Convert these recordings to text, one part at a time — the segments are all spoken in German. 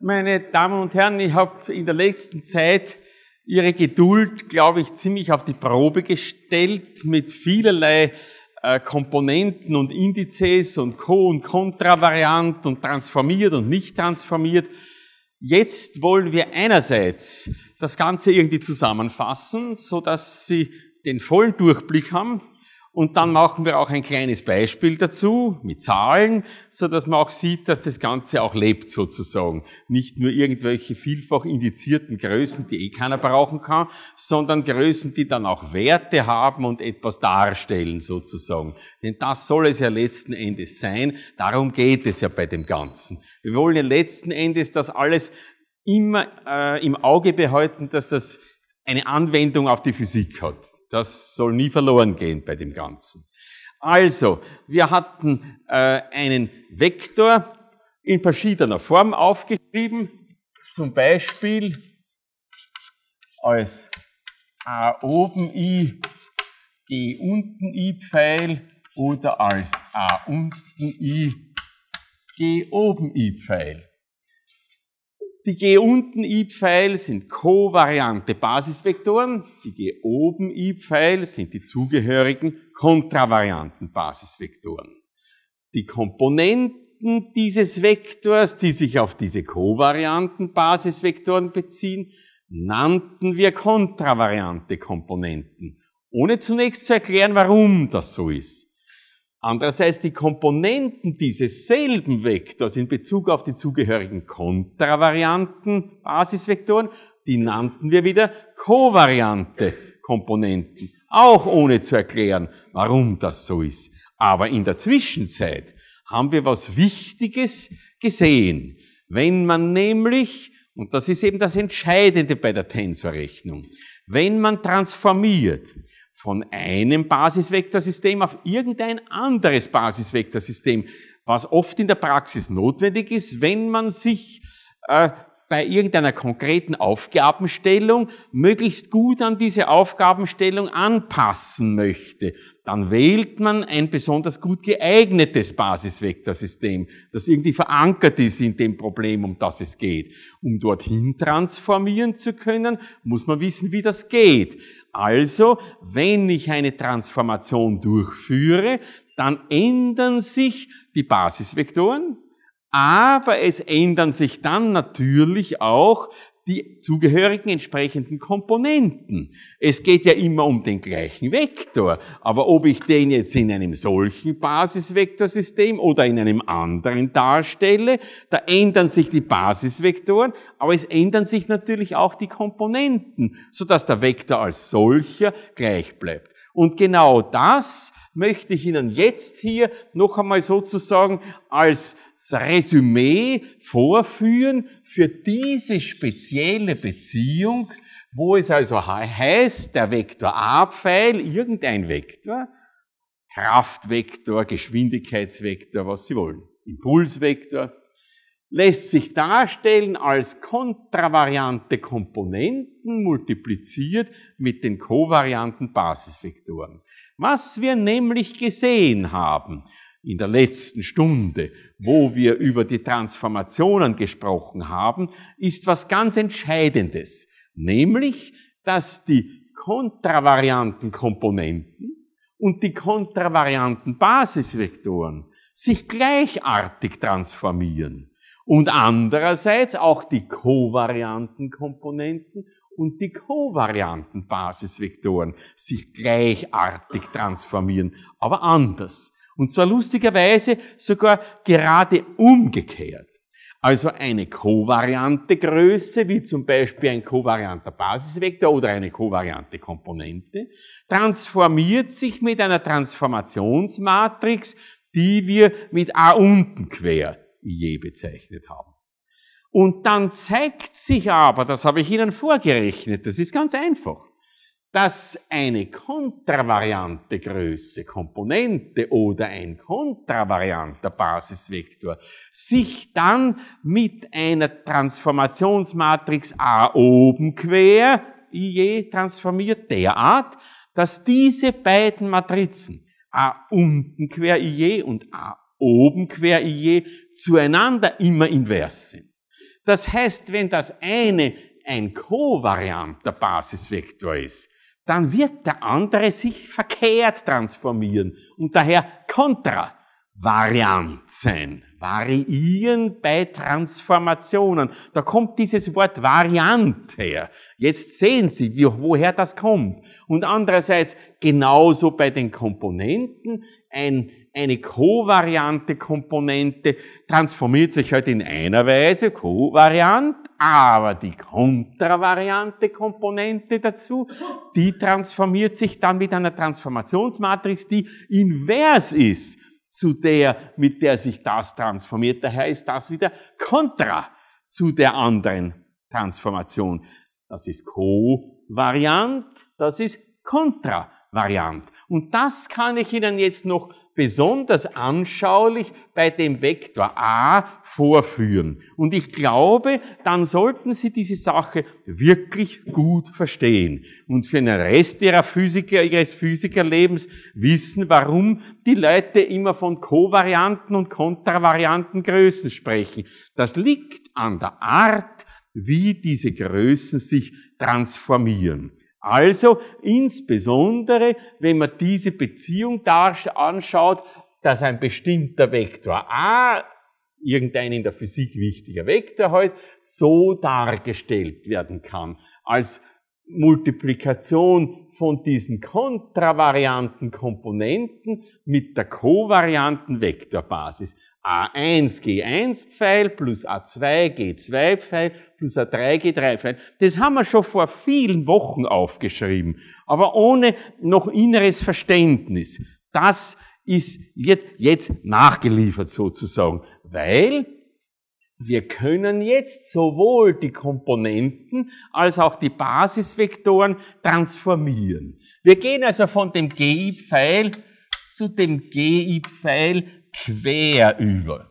Meine Damen und Herren, ich habe in der letzten Zeit ihre Geduld, glaube ich, ziemlich auf die Probe gestellt mit vielerlei äh, Komponenten und Indizes und Co- und Kontravariant und transformiert und nicht transformiert. Jetzt wollen wir einerseits das Ganze irgendwie zusammenfassen, so dass Sie den vollen Durchblick haben, und dann machen wir auch ein kleines Beispiel dazu mit Zahlen, so dass man auch sieht, dass das Ganze auch lebt sozusagen. Nicht nur irgendwelche vielfach indizierten Größen, die eh keiner brauchen kann, sondern Größen, die dann auch Werte haben und etwas darstellen sozusagen. Denn das soll es ja letzten Endes sein. Darum geht es ja bei dem Ganzen. Wir wollen ja letzten Endes das alles immer äh, im Auge behalten, dass das eine Anwendung auf die Physik hat. Das soll nie verloren gehen bei dem Ganzen. Also, wir hatten äh, einen Vektor in verschiedener Form aufgeschrieben, zum Beispiel als A oben i, G unten i Pfeil oder als A unten i, G oben i Pfeil. Die G unten I-Pfeil sind kovariante Basisvektoren. Die G oben I-Pfeil sind die zugehörigen kontravarianten Basisvektoren. Die Komponenten dieses Vektors, die sich auf diese kovarianten Basisvektoren beziehen, nannten wir kontravariante Komponenten, ohne zunächst zu erklären, warum das so ist. Andererseits die Komponenten dieses selben Vektors in Bezug auf die zugehörigen kontravarianten Basisvektoren, die nannten wir wieder kovariante Komponenten. Auch ohne zu erklären, warum das so ist. Aber in der Zwischenzeit haben wir was Wichtiges gesehen. Wenn man nämlich, und das ist eben das Entscheidende bei der Tensorrechnung, wenn man transformiert von einem Basisvektorsystem auf irgendein anderes Basisvektorsystem, was oft in der Praxis notwendig ist, wenn man sich äh, bei irgendeiner konkreten Aufgabenstellung möglichst gut an diese Aufgabenstellung anpassen möchte, dann wählt man ein besonders gut geeignetes Basisvektorsystem, das irgendwie verankert ist in dem Problem, um das es geht. Um dorthin transformieren zu können, muss man wissen, wie das geht. Also, wenn ich eine Transformation durchführe, dann ändern sich die Basisvektoren, aber es ändern sich dann natürlich auch die zugehörigen entsprechenden Komponenten. Es geht ja immer um den gleichen Vektor, aber ob ich den jetzt in einem solchen Basisvektorsystem oder in einem anderen darstelle, da ändern sich die Basisvektoren, aber es ändern sich natürlich auch die Komponenten, sodass der Vektor als solcher gleich bleibt. Und genau das möchte ich Ihnen jetzt hier noch einmal sozusagen als Resümee vorführen für diese spezielle Beziehung, wo es also heißt, der Vektor A-Pfeil, irgendein Vektor, Kraftvektor, Geschwindigkeitsvektor, was Sie wollen, Impulsvektor, lässt sich darstellen als kontravariante Komponenten multipliziert mit den kovarianten Basisvektoren. Was wir nämlich gesehen haben in der letzten Stunde, wo wir über die Transformationen gesprochen haben, ist was ganz Entscheidendes, nämlich, dass die kontravarianten Komponenten und die kontravarianten Basisvektoren sich gleichartig transformieren und andererseits auch die kovarianten Komponenten und die kovarianten Basisvektoren sich gleichartig transformieren, aber anders. Und zwar lustigerweise sogar gerade umgekehrt. Also eine kovariante Größe, wie zum Beispiel ein kovarianter Basisvektor oder eine kovariante Komponente, transformiert sich mit einer Transformationsmatrix, die wir mit A unten quer je bezeichnet haben. Und dann zeigt sich aber, das habe ich Ihnen vorgerechnet, das ist ganz einfach, dass eine kontravariante Größe, Komponente oder ein kontravarianter Basisvektor sich dann mit einer Transformationsmatrix A oben quer IE transformiert derart, dass diese beiden Matrizen A unten quer IE und A oben quer je zueinander immer invers sind. Das heißt, wenn das eine ein kovarianter Basisvektor ist, dann wird der andere sich verkehrt transformieren und daher kontravariant sein. Variieren bei Transformationen. Da kommt dieses Wort Variant her. Jetzt sehen Sie, wie, woher das kommt. Und andererseits genauso bei den Komponenten. Ein, eine kovariante Komponente transformiert sich halt in einer Weise, kovariant, aber die kontravariante Komponente dazu, die transformiert sich dann mit einer Transformationsmatrix, die invers ist zu der, mit der sich das transformiert. Daher ist das wieder kontra zu der anderen Transformation. Das ist kovariant, das ist kontravariant. Und das kann ich Ihnen jetzt noch besonders anschaulich bei dem Vektor a vorführen. Und ich glaube, dann sollten Sie diese Sache wirklich gut verstehen und für den Rest Ihrer Physiker, Ihres Physikerlebens wissen, warum die Leute immer von Kovarianten und Kontravariantengrößen sprechen. Das liegt an der Art, wie diese Größen sich transformieren. Also insbesondere, wenn man diese Beziehung da anschaut, dass ein bestimmter Vektor A, ah, irgendein in der Physik wichtiger Vektor heute, halt, so dargestellt werden kann, als Multiplikation von diesen kontravarianten Komponenten mit der kovarianten Vektorbasis. A1 G1 Pfeil plus A2 G2 Pfeil plus A3 G3 Pfeil. Das haben wir schon vor vielen Wochen aufgeschrieben, aber ohne noch inneres Verständnis. Das ist, wird jetzt nachgeliefert sozusagen, weil wir können jetzt sowohl die Komponenten als auch die Basisvektoren transformieren. Wir gehen also von dem GI-Pfeil zu dem GI-Pfeil quer über.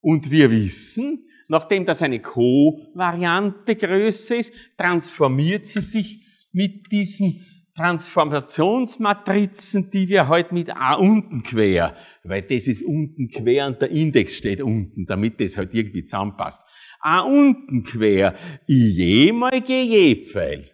Und wir wissen, nachdem das eine Co-Variante Größe ist, transformiert sie sich mit diesen Transformationsmatrizen, die wir heute halt mit A unten quer, weil das ist unten quer und der Index steht unten, damit das halt irgendwie zusammenpasst. A unten quer, I IJ mal je pfeil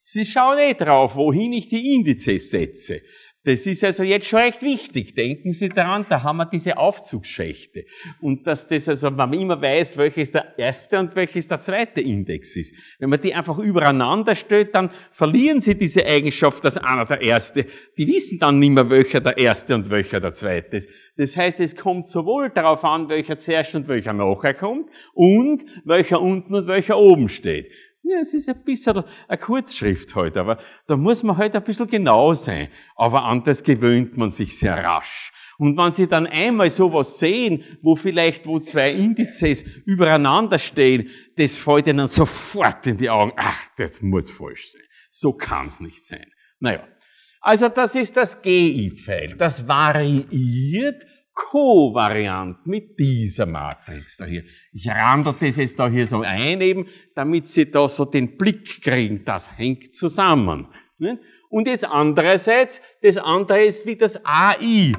Sie schauen eh drauf, wohin ich die Indizes setze. Das ist also jetzt schon recht wichtig. Denken Sie daran, da haben wir diese Aufzugsschächte. Und dass das also, wenn man immer weiß, welches der erste und welches der zweite Index ist. Wenn man die einfach übereinander stellt, dann verlieren Sie diese Eigenschaft, dass einer der erste, die wissen dann nicht mehr, welcher der erste und welcher der zweite ist. Das heißt, es kommt sowohl darauf an, welcher zuerst und welcher nachher kommt und welcher unten und welcher oben steht. Ja, es ist ein bisschen eine Kurzschrift heute, halt, aber da muss man halt ein bisschen genau sein. Aber anders gewöhnt man sich sehr rasch. Und wenn Sie dann einmal sowas sehen, wo vielleicht, wo zwei Indizes übereinander stehen, das fällt Ihnen sofort in die Augen. Ach, das muss falsch sein. So kann es nicht sein. Naja. Also das ist das GI-Pfeil. Das variiert Covariant mit dieser Matrix da hier. Ich randel das jetzt da hier so ein eben, damit Sie da so den Blick kriegen, das hängt zusammen. Und jetzt andererseits, das andere ist, wie das AI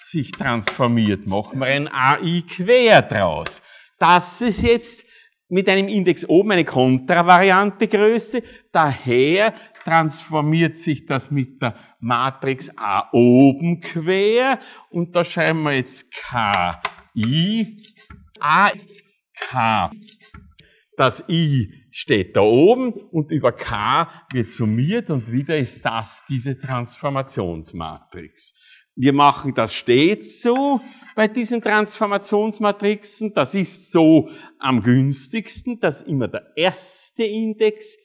sich transformiert. Machen wir ein AI quer draus. Das ist jetzt mit einem Index oben eine Kontravariante Größe, daher transformiert sich das mit der Matrix A oben quer und da schreiben wir jetzt K, I, A, K. Das I steht da oben und über K wird summiert und wieder ist das diese Transformationsmatrix. Wir machen das stets so bei diesen Transformationsmatrixen. Das ist so am günstigsten, dass immer der erste Index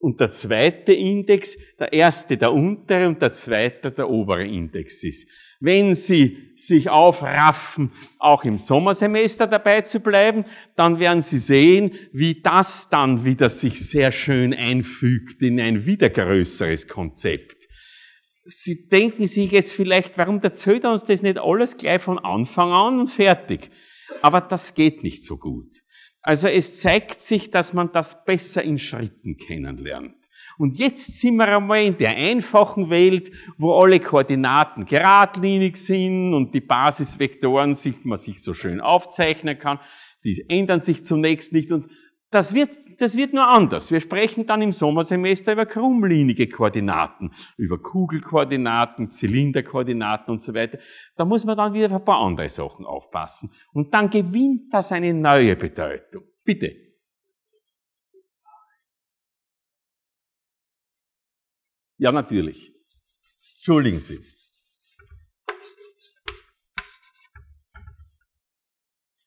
und der zweite Index, der erste der untere und der zweite der obere Index ist. Wenn Sie sich aufraffen, auch im Sommersemester dabei zu bleiben, dann werden Sie sehen, wie das dann wieder sich sehr schön einfügt in ein wieder größeres Konzept. Sie denken sich jetzt vielleicht, warum erzählt er uns das nicht alles gleich von Anfang an und fertig? Aber das geht nicht so gut. Also es zeigt sich, dass man das besser in Schritten kennenlernt. Und jetzt sind wir einmal in der einfachen Welt, wo alle Koordinaten geradlinig sind und die Basisvektoren sich man sich so schön aufzeichnen kann. Die ändern sich zunächst nicht und das wird, das wird nur anders. Wir sprechen dann im Sommersemester über krummlinige Koordinaten, über Kugelkoordinaten, Zylinderkoordinaten und so weiter. Da muss man dann wieder auf ein paar andere Sachen aufpassen. Und dann gewinnt das eine neue Bedeutung. Bitte. Ja, natürlich. Entschuldigen Sie.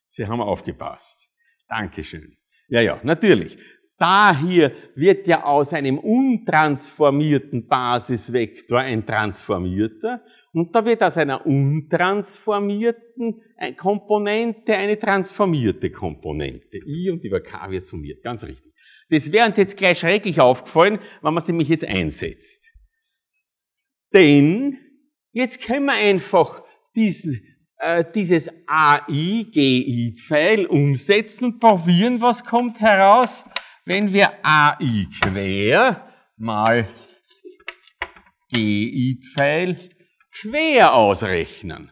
Sie haben aufgepasst. Dankeschön. Ja, ja, natürlich. Daher wird ja aus einem untransformierten Basisvektor ein transformierter und da wird aus einer untransformierten Komponente eine transformierte Komponente. I und über K wird summiert, ganz richtig. Das wäre uns jetzt gleich schrecklich aufgefallen, wenn man es nämlich jetzt einsetzt. Denn jetzt können wir einfach diesen, äh, dieses AI-GI-Pfeil umsetzen, probieren, was kommt heraus, wenn wir AI quer mal GI-Pfeil quer ausrechnen.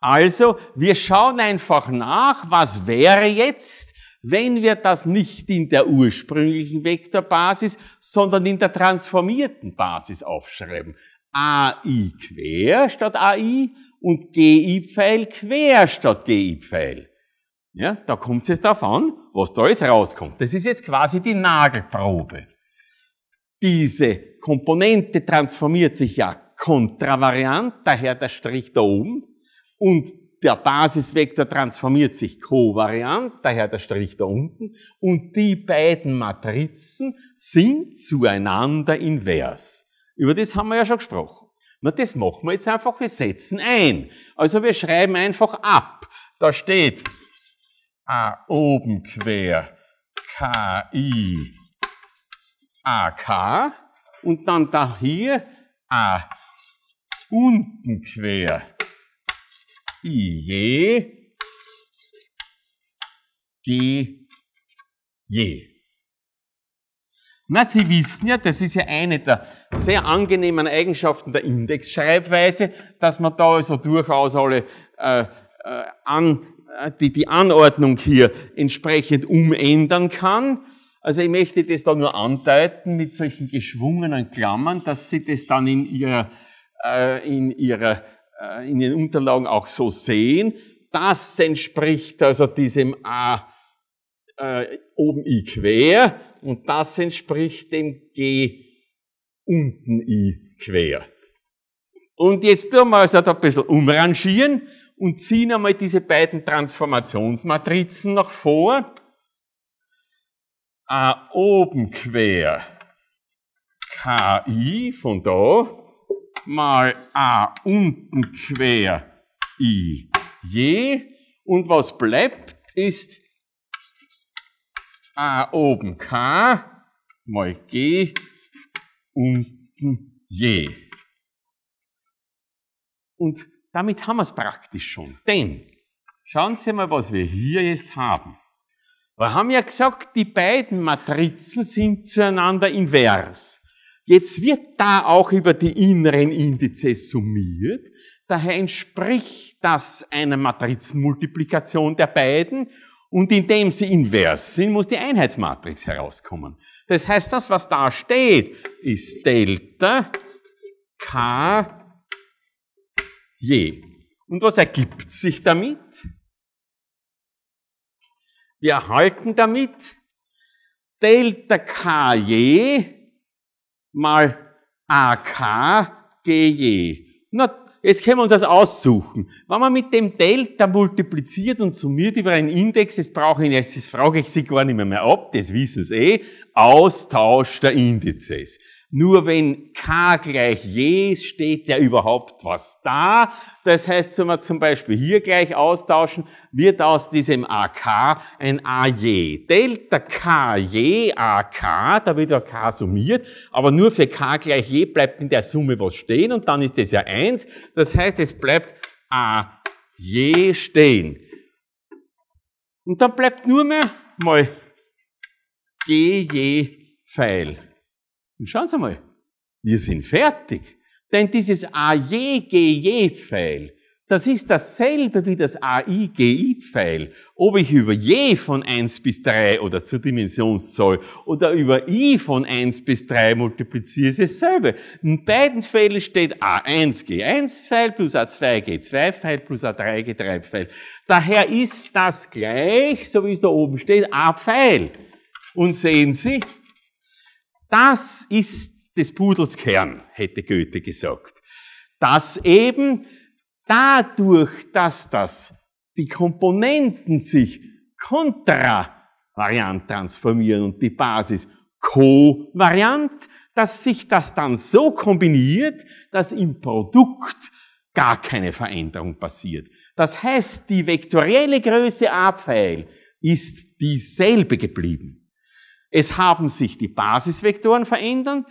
Also, wir schauen einfach nach, was wäre jetzt, wenn wir das nicht in der ursprünglichen Vektorbasis, sondern in der transformierten Basis aufschreiben. AI quer statt AI und GI-Pfeil quer statt GI-Pfeil. Ja, da kommt es jetzt darauf an, was da jetzt rauskommt. Das ist jetzt quasi die Nagelprobe. Diese Komponente transformiert sich ja kontravariant, daher der Strich da oben, und der Basisvektor transformiert sich kovariant, daher der Strich da unten, und die beiden Matrizen sind zueinander invers. Über das haben wir ja schon gesprochen. Na, das machen wir jetzt einfach, wir setzen ein. Also wir schreiben einfach ab. Da steht A oben quer K I A K und dann da hier A unten quer I J G J. Na, Sie wissen ja, das ist ja eine der sehr angenehmen Eigenschaften der Indexschreibweise, dass man da also durchaus alle äh, äh, an, äh, die, die Anordnung hier entsprechend umändern kann. Also ich möchte das da nur andeuten mit solchen geschwungenen Klammern, dass Sie das dann in Ihrer, äh, in Ihrer, äh, in Ihren Unterlagen auch so sehen. Das entspricht also diesem A äh, oben I quer und das entspricht dem G unten i quer. Und jetzt tun wir also da ein bisschen umrangieren und ziehen einmal diese beiden Transformationsmatrizen noch vor. A oben quer KI von da mal A unten quer I je und was bleibt ist A oben K mal G unten je. Und damit haben wir es praktisch schon. Denn, schauen Sie mal, was wir hier jetzt haben. Wir haben ja gesagt, die beiden Matrizen sind zueinander invers. Jetzt wird da auch über die inneren Indizes summiert. Daher entspricht das einer Matrizenmultiplikation der beiden und indem sie invers sind, muss die Einheitsmatrix herauskommen. Das heißt, das, was da steht, ist Delta K je. Und was ergibt sich damit? Wir erhalten damit Delta K je mal AK GJ. Jetzt können wir uns das aussuchen. Wenn man mit dem Delta multipliziert und summiert über einen Index, das brauche ich jetzt, das frage ich Sie gar nicht mehr, mehr ab, das wissen Sie eh, Austausch der Indizes. Nur wenn k gleich j steht ja überhaupt was da. Das heißt, wenn wir zum Beispiel hier gleich austauschen, wird aus diesem ak ein aj. Delta kj ak, da wird ja k summiert, aber nur für k gleich j bleibt in der Summe was stehen und dann ist das ja eins. Das heißt, es bleibt aj stehen. Und dann bleibt nur mehr mal gj Pfeil. Und schauen Sie mal, wir sind fertig. Denn dieses AJGJ-Pfeil, e das ist dasselbe wie das AIGI-Pfeil. Ob ich über J von 1 bis 3 oder zur Dimensionszahl oder über I von 1 bis 3 multipliziere, ist dasselbe. In beiden Fällen steht A1G1-Pfeil plus A2G2-Pfeil plus A3G3-Pfeil. Daher ist das gleich, so wie es da oben steht, A-Pfeil. Und sehen Sie, das ist des Pudels Kern, hätte Goethe gesagt. Dass eben dadurch, dass das die Komponenten sich kontravariant transformieren und die Basis kovariant, dass sich das dann so kombiniert, dass im Produkt gar keine Veränderung passiert. Das heißt, die vektorielle Größe a ist dieselbe geblieben. Es haben sich die Basisvektoren verändert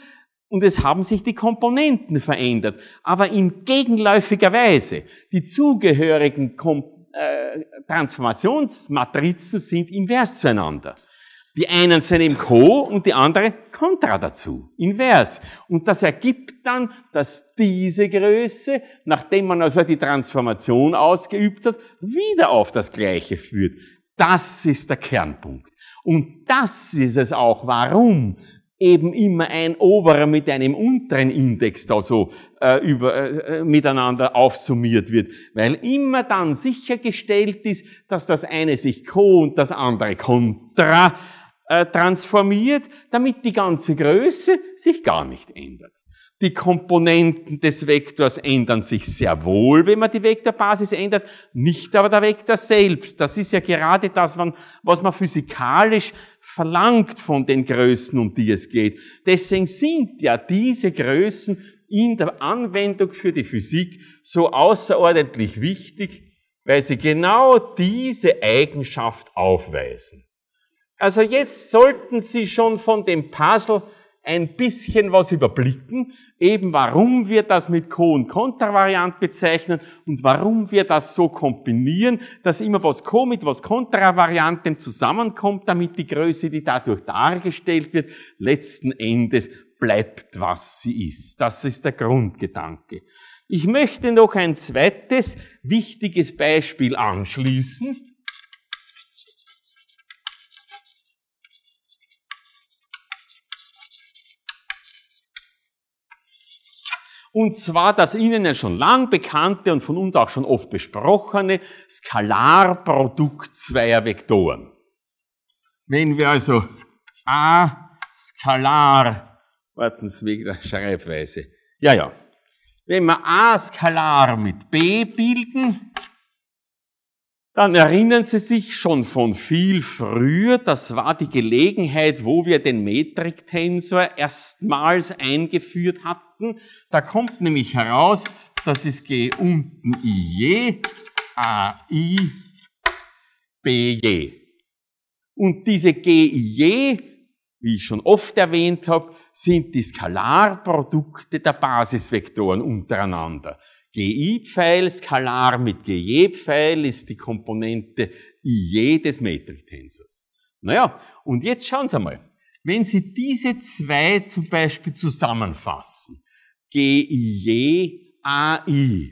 und es haben sich die Komponenten verändert, aber in gegenläufiger Weise. Die zugehörigen Kom äh, Transformationsmatrizen sind invers zueinander. Die einen sind im Co und die andere Contra dazu, invers. Und das ergibt dann, dass diese Größe, nachdem man also die Transformation ausgeübt hat, wieder auf das Gleiche führt. Das ist der Kernpunkt. Und das ist es auch, warum eben immer ein oberer mit einem unteren Index da so äh, über, äh, äh miteinander aufsummiert wird, weil immer dann sichergestellt ist, dass das eine sich co und das andere contra äh, transformiert, damit die ganze Größe sich gar nicht ändert. Die Komponenten des Vektors ändern sich sehr wohl, wenn man die Vektorbasis ändert, nicht aber der Vektor selbst. Das ist ja gerade das, was man physikalisch verlangt von den Größen, um die es geht. Deswegen sind ja diese Größen in der Anwendung für die Physik so außerordentlich wichtig, weil sie genau diese Eigenschaft aufweisen. Also jetzt sollten Sie schon von dem Puzzle ein bisschen was überblicken, eben warum wir das mit Co- und Kontravariant bezeichnen und warum wir das so kombinieren, dass immer was Co mit was kontra zusammenkommt, damit die Größe, die dadurch dargestellt wird, letzten Endes bleibt, was sie ist. Das ist der Grundgedanke. Ich möchte noch ein zweites wichtiges Beispiel anschließen. Und zwar das Ihnen ja schon lang bekannte und von uns auch schon oft besprochene Skalarprodukt zweier Vektoren. Wenn wir also a skalar, warten Sie wegen der Schreibweise, ja, ja, wenn wir a skalar mit b bilden, dann erinnern Sie sich schon von viel früher, das war die Gelegenheit, wo wir den Metriktensor erstmals eingeführt hatten. Da kommt nämlich heraus, das ist G unten IJ, AI, BJ. Und diese GIJ, wie ich schon oft erwähnt habe, sind die Skalarprodukte der Basisvektoren untereinander. GI-Pfeil skalar mit GJ-Pfeil ist die Komponente IJ des Metriktensors. Naja, und jetzt schauen Sie mal. Wenn Sie diese zwei zum Beispiel zusammenfassen, GIJ, AI,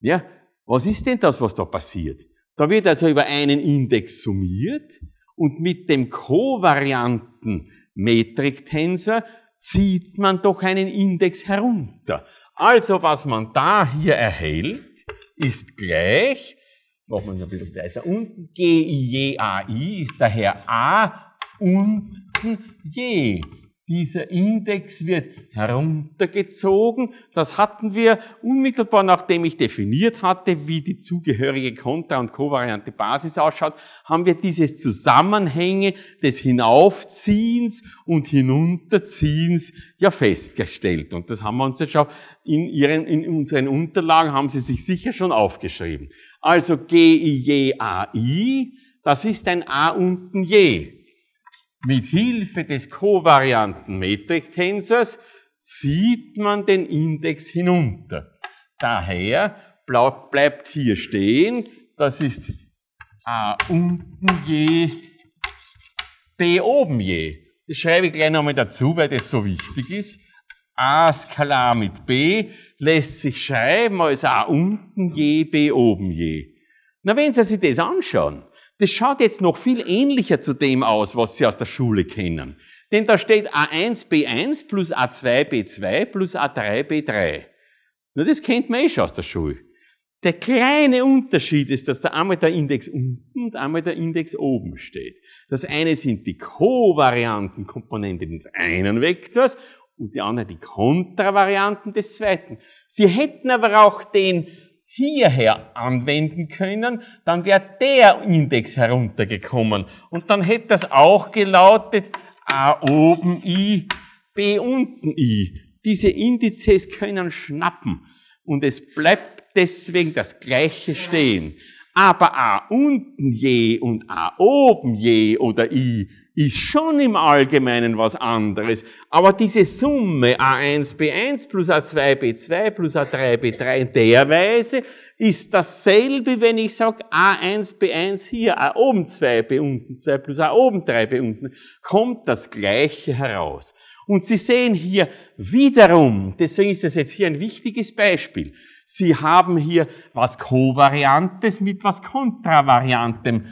ja, was ist denn das, was da passiert? Da wird also über einen Index summiert und mit dem kovarianten Metriktensor zieht man doch einen Index herunter. Also, was man da hier erhält, ist gleich, machen wir es ein bisschen weiter unten, G, I, J, A, I ist daher A unten J. Dieser Index wird heruntergezogen. Das hatten wir unmittelbar, nachdem ich definiert hatte, wie die zugehörige Kontra- und kovariante Basis ausschaut, haben wir diese Zusammenhänge des Hinaufziehens und Hinunterziehens ja festgestellt. Und das haben wir uns jetzt schon in, ihren, in unseren Unterlagen, haben Sie sich sicher schon aufgeschrieben. Also G, I, J, A, I, das ist ein A unten je. Mit Hilfe des kovarianten Metriktensors zieht man den Index hinunter. Daher bleibt hier stehen, das ist A unten je, B oben je. Das schreibe ich gleich nochmal dazu, weil das so wichtig ist. A skalar mit B lässt sich schreiben als A unten je, B oben je. Na, wenn Sie sich das anschauen, das schaut jetzt noch viel ähnlicher zu dem aus, was Sie aus der Schule kennen. Denn da steht A1, B1 plus A2, B2 plus A3, B3. Nur das kennt man eh schon aus der Schule. Der kleine Unterschied ist, dass da einmal der Index unten und einmal der Index oben steht. Das eine sind die Covarianten Komponenten des einen Vektors und die anderen die Kontravarianten des zweiten. Sie hätten aber auch den hierher anwenden können, dann wäre der Index heruntergekommen. Und dann hätte das auch gelautet A oben I, B unten I. Diese Indizes können schnappen und es bleibt deswegen das gleiche stehen. Aber A unten je und A oben je oder I ist schon im Allgemeinen was anderes. Aber diese Summe A1, B1 plus A2, B2 plus A3, B3 in der Weise ist dasselbe, wenn ich sage A1, B1 hier, A oben 2, B unten 2 plus A oben 3, B unten, kommt das Gleiche heraus. Und Sie sehen hier wiederum, deswegen ist das jetzt hier ein wichtiges Beispiel, Sie haben hier was Kovariantes mit was Kontravariantem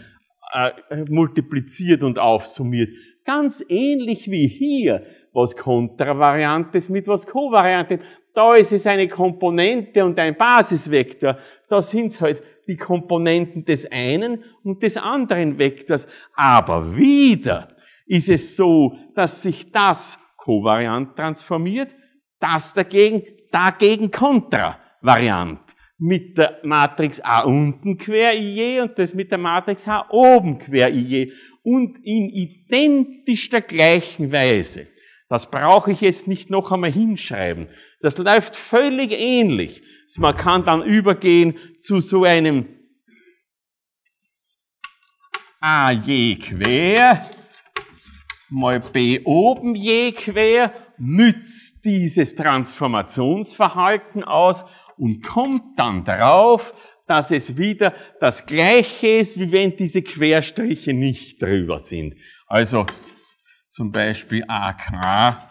äh, multipliziert und aufsummiert. Ganz ähnlich wie hier, was Kontravariantes mit was Kovariant Da ist es eine Komponente und ein Basisvektor. Da sind's halt die Komponenten des einen und des anderen Vektors. Aber wieder ist es so, dass sich das kovariant transformiert, das dagegen, dagegen kontravariant mit der Matrix A unten quer IE und das mit der Matrix H oben quer IE und in identisch der gleichen Weise. Das brauche ich jetzt nicht noch einmal hinschreiben. Das läuft völlig ähnlich. Man kann dann übergehen zu so einem A je quer mal B oben je quer nützt dieses Transformationsverhalten aus und kommt dann darauf, dass es wieder das Gleiche ist, wie wenn diese Querstriche nicht drüber sind. Also zum Beispiel AK,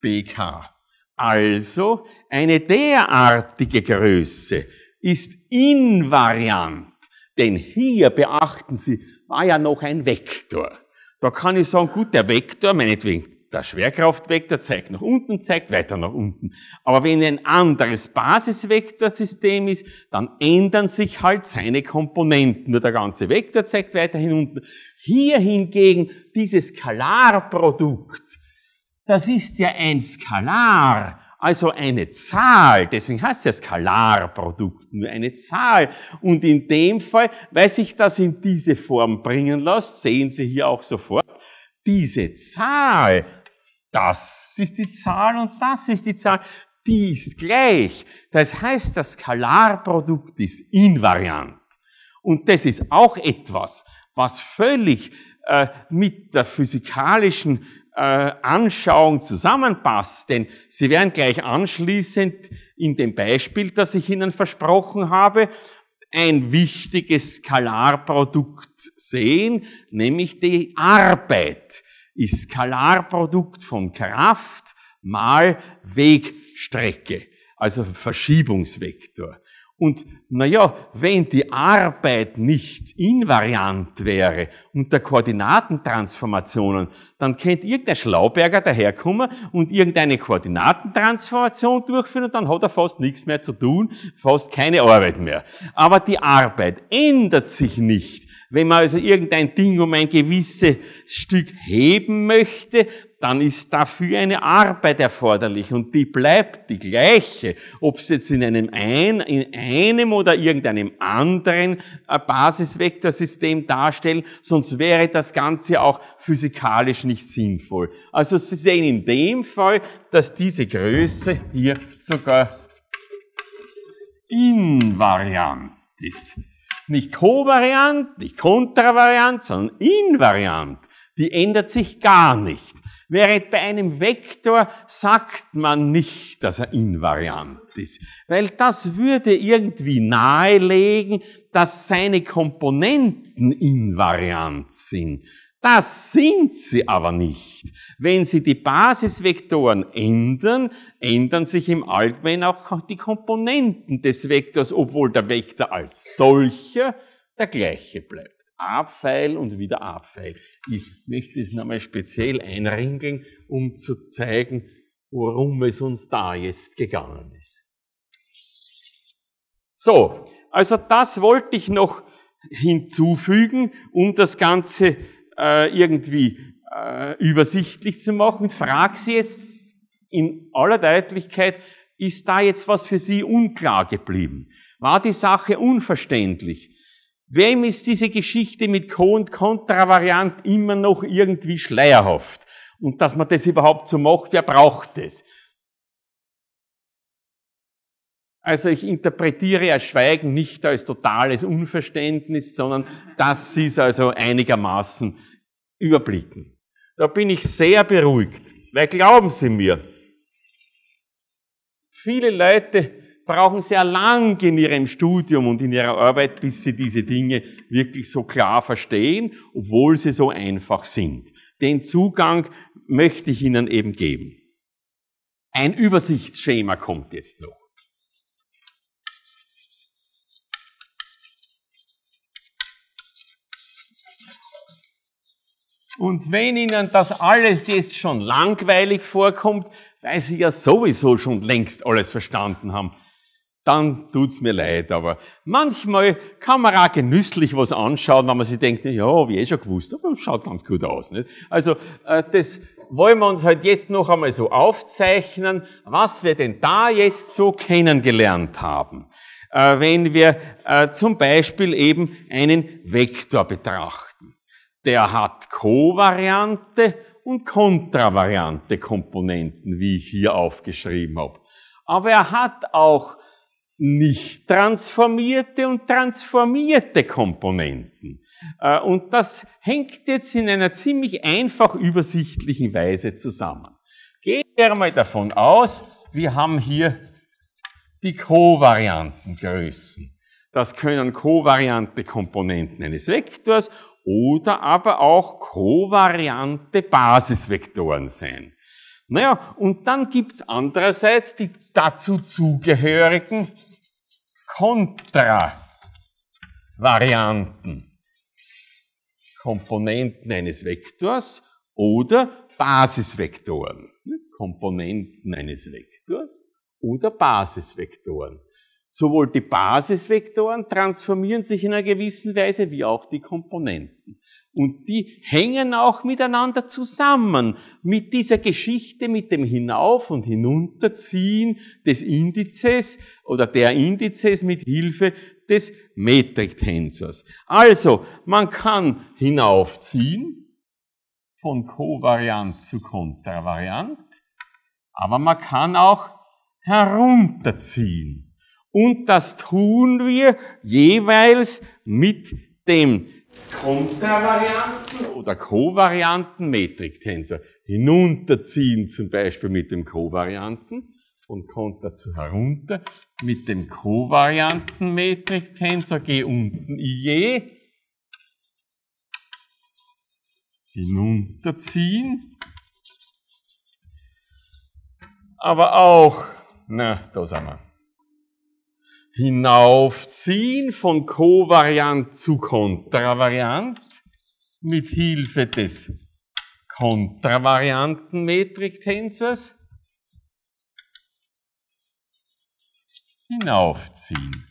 BK. Also eine derartige Größe ist invariant, denn hier beachten Sie, war ja noch ein Vektor. Da kann ich sagen, gut, der Vektor, meinetwegen der Schwerkraftvektor zeigt nach unten, zeigt weiter nach unten. Aber wenn ein anderes Basisvektorsystem ist, dann ändern sich halt seine Komponenten. Nur der ganze Vektor zeigt weiterhin unten. Hier hingegen dieses Skalarprodukt, das ist ja ein Skalar, also eine Zahl. Deswegen heißt es ja Skalarprodukt, nur eine Zahl. Und in dem Fall, weil sich das in diese Form bringen lässt, sehen Sie hier auch sofort, diese Zahl, das ist die Zahl und das ist die Zahl, die ist gleich. Das heißt, das Skalarprodukt ist invariant. Und das ist auch etwas, was völlig äh, mit der physikalischen äh, Anschauung zusammenpasst. Denn Sie werden gleich anschließend in dem Beispiel, das ich Ihnen versprochen habe, ein wichtiges Skalarprodukt sehen, nämlich die Arbeit. Ist Skalarprodukt von Kraft mal Wegstrecke, also Verschiebungsvektor. Und naja, wenn die Arbeit nicht invariant wäre unter Koordinatentransformationen, dann könnte irgendein Schlauberger daherkommen und irgendeine Koordinatentransformation durchführen und dann hat er fast nichts mehr zu tun, fast keine Arbeit mehr. Aber die Arbeit ändert sich nicht wenn man also irgendein Ding um ein gewisses Stück heben möchte, dann ist dafür eine Arbeit erforderlich und die bleibt die gleiche, ob es jetzt in einem, ein, in einem oder irgendeinem anderen äh, Basisvektorsystem darstellt, sonst wäre das Ganze auch physikalisch nicht sinnvoll. Also Sie sehen in dem Fall, dass diese Größe hier sogar invariant ist. Nicht kovariant, nicht kontravariant, sondern invariant. Die ändert sich gar nicht. Während bei einem Vektor sagt man nicht, dass er invariant ist, weil das würde irgendwie nahelegen, dass seine Komponenten invariant sind. Das sind sie aber nicht. Wenn sie die Basisvektoren ändern, ändern sich im Allgemeinen auch die Komponenten des Vektors, obwohl der Vektor als solcher der gleiche bleibt. Abfeil und wieder Abfeil. Ich möchte es nochmal speziell einringeln, um zu zeigen, worum es uns da jetzt gegangen ist. So, also das wollte ich noch hinzufügen, um das Ganze zu äh, irgendwie äh, übersichtlich zu machen. Frag sie jetzt in aller Deutlichkeit, ist da jetzt was für sie unklar geblieben? War die Sache unverständlich? Wem ist diese Geschichte mit Co- und Kontravariant immer noch irgendwie schleierhaft? Und dass man das überhaupt so macht, wer braucht das? Also ich interpretiere ihr Schweigen nicht als totales Unverständnis, sondern dass sie es also einigermaßen überblicken. Da bin ich sehr beruhigt, weil glauben Sie mir, viele Leute brauchen sehr lang in ihrem Studium und in ihrer Arbeit, bis sie diese Dinge wirklich so klar verstehen, obwohl sie so einfach sind. Den Zugang möchte ich Ihnen eben geben. Ein Übersichtsschema kommt jetzt noch. Und wenn Ihnen das alles jetzt schon langweilig vorkommt, weil Sie ja sowieso schon längst alles verstanden haben, dann tut's mir leid, aber manchmal kann man auch genüsslich was anschauen, wenn man sich denkt, ja, hab ich eh schon gewusst, aber es schaut ganz gut aus. Nicht? Also äh, das wollen wir uns halt jetzt noch einmal so aufzeichnen, was wir denn da jetzt so kennengelernt haben. Äh, wenn wir äh, zum Beispiel eben einen Vektor betrachten der hat Kovariante und Kontravariante Komponenten, wie ich hier aufgeschrieben habe. Aber er hat auch nicht transformierte und transformierte Komponenten. Äh, und das hängt jetzt in einer ziemlich einfach übersichtlichen Weise zusammen. Gehen wir mal davon aus, wir haben hier die Kovariantengrößen. Das können kovariante Komponenten eines Vektors oder aber auch kovariante Basisvektoren sein. Naja, und dann gibt's andererseits die dazu zugehörigen Kontravarianten, Komponenten eines Vektors oder Basisvektoren. Komponenten eines Vektors oder Basisvektoren. Sowohl die Basisvektoren transformieren sich in einer gewissen Weise wie auch die Komponenten. Und die hängen auch miteinander zusammen mit dieser Geschichte, mit dem Hinauf- und Hinunterziehen des Indizes oder der Indizes mit Hilfe des Metriktensors. Also, man kann hinaufziehen von Kovariant zu Kontravariant, aber man kann auch herunterziehen und das tun wir jeweils mit dem Kontravarianten- oder Kovarianten-Metriktensor. Hinunterziehen zum Beispiel mit dem Kovarianten von Konter zu herunter mit dem Kovarianten-Metriktensor G unten IJ. Hinunterziehen. Aber auch, na, da sind wir Hinaufziehen von Kovariant zu Kontravariant mit Hilfe des Kontravariantenmetriktensors. Hinaufziehen.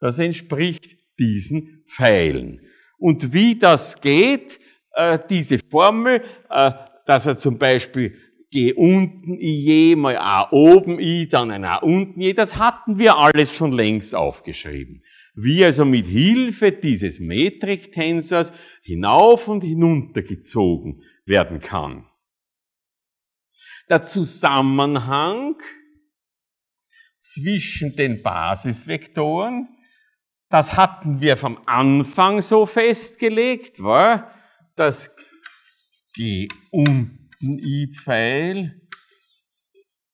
Das entspricht diesen Pfeilen. Und wie das geht, äh, diese Formel, äh, dass er zum Beispiel Geh unten i je, mal a ah, oben i, dann ein a unten je. Das hatten wir alles schon längst aufgeschrieben. Wie also mit Hilfe dieses Metriktensors hinauf und hinunter gezogen werden kann. Der Zusammenhang zwischen den Basisvektoren, das hatten wir vom Anfang so festgelegt, war, dass G unten unten i Pfeil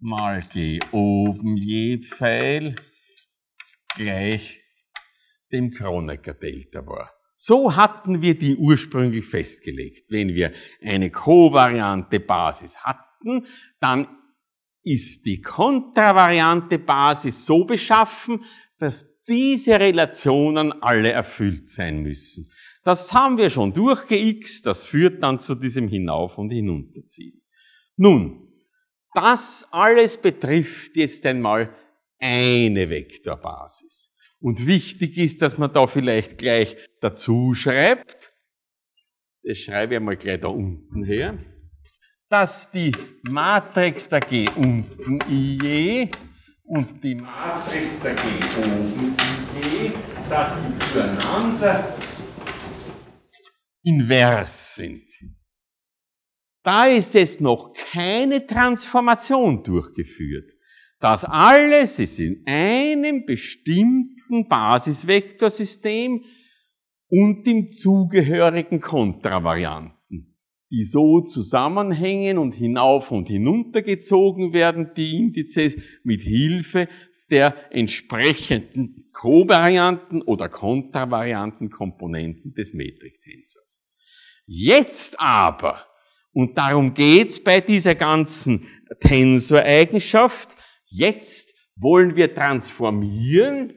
mal g oben je Pfeil gleich dem Kronecker Delta war. So hatten wir die ursprünglich festgelegt. Wenn wir eine kovariante Basis hatten, dann ist die kontravariante Basis so beschaffen, dass diese Relationen alle erfüllt sein müssen. Das haben wir schon durchgeixt, das führt dann zu diesem Hinauf- und Hinunterziehen. Nun, das alles betrifft jetzt einmal eine Vektorbasis. Und wichtig ist, dass man da vielleicht gleich dazu schreibt, das schreibe ich mal gleich da unten her, dass die Matrix der G unten IJ und die Matrix der G oben IJ, das gibt zueinander invers sind. Da ist es noch keine Transformation durchgeführt. Das alles ist in einem bestimmten Basisvektorsystem und im zugehörigen Kontravarianten, die so zusammenhängen und hinauf und hinunter gezogen werden, die Indizes mit Hilfe der entsprechenden Covarianten oder Kontravarianten Komponenten des Metriktensors. Jetzt aber, und darum geht's bei dieser ganzen Tensoreigenschaft, jetzt wollen wir transformieren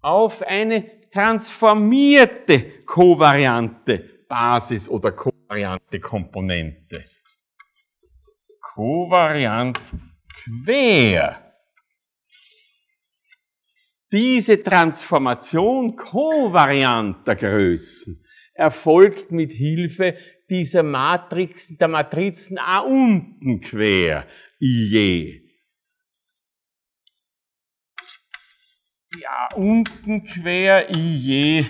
auf eine transformierte Kovariante Basis oder Kovariante Komponente. Kovariant quer. Diese Transformation kovarianter Größen erfolgt mit Hilfe dieser Matrixen, der Matrizen A unten quer, IE. Ja, unten quer, IE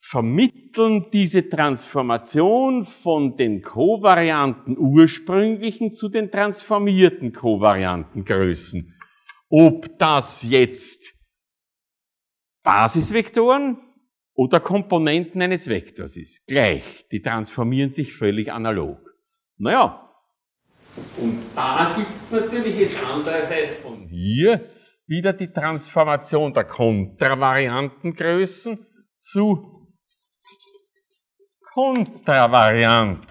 vermitteln diese Transformation von den kovarianten ursprünglichen zu den transformierten Kovariantengrößen. Ob das jetzt Basisvektoren oder Komponenten eines Vektors ist, gleich, die transformieren sich völlig analog. Naja, und da gibt's natürlich jetzt andererseits von hier wieder die Transformation der Kontravariantengrößen zu Kontravariant,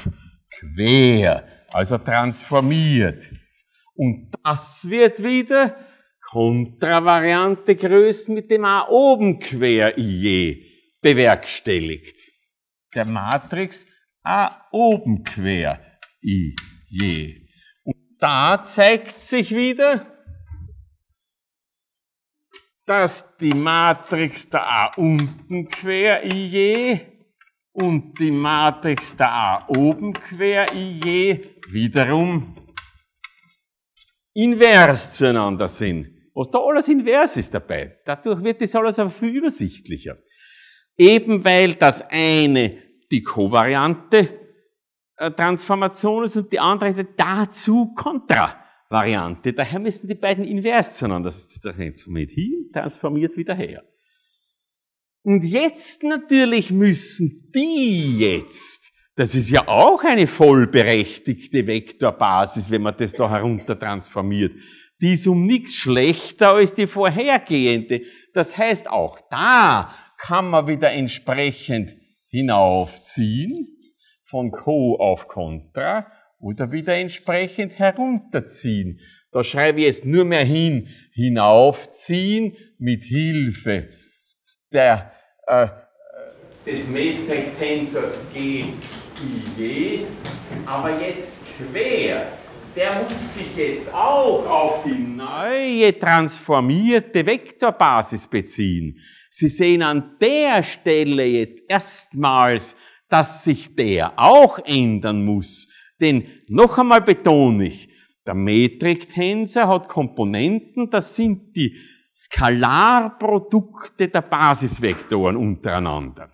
quer, also transformiert. Und das wird wieder kontravariante Größen mit dem A oben quer IE bewerkstelligt. Der Matrix A oben quer IE. Und da zeigt sich wieder, dass die Matrix der A unten quer IE und die Matrix der A oben quer IJ wiederum invers zueinander sind. Was da alles invers ist dabei. Dadurch wird das alles aber viel übersichtlicher. Eben weil das eine die kovariante äh, Transformation ist und die andere die dazu Kontravariante. Daher müssen die beiden invers zueinander. Das ist hin Transformiert wieder her. Und jetzt natürlich müssen die jetzt, das ist ja auch eine vollberechtigte Vektorbasis, wenn man das da heruntertransformiert, die ist um nichts schlechter als die vorhergehende. Das heißt, auch da kann man wieder entsprechend hinaufziehen von Co auf Contra oder wieder entsprechend herunterziehen. Da schreibe ich jetzt nur mehr hin, hinaufziehen mit Hilfe der des äh, äh G, I, G, aber jetzt quer. Der muss sich jetzt auch auf die neue transformierte Vektorbasis beziehen. Sie sehen an der Stelle jetzt erstmals, dass sich der auch ändern muss. Denn noch einmal betone ich, der Metriktensor hat Komponenten, das sind die Skalarprodukte der Basisvektoren untereinander.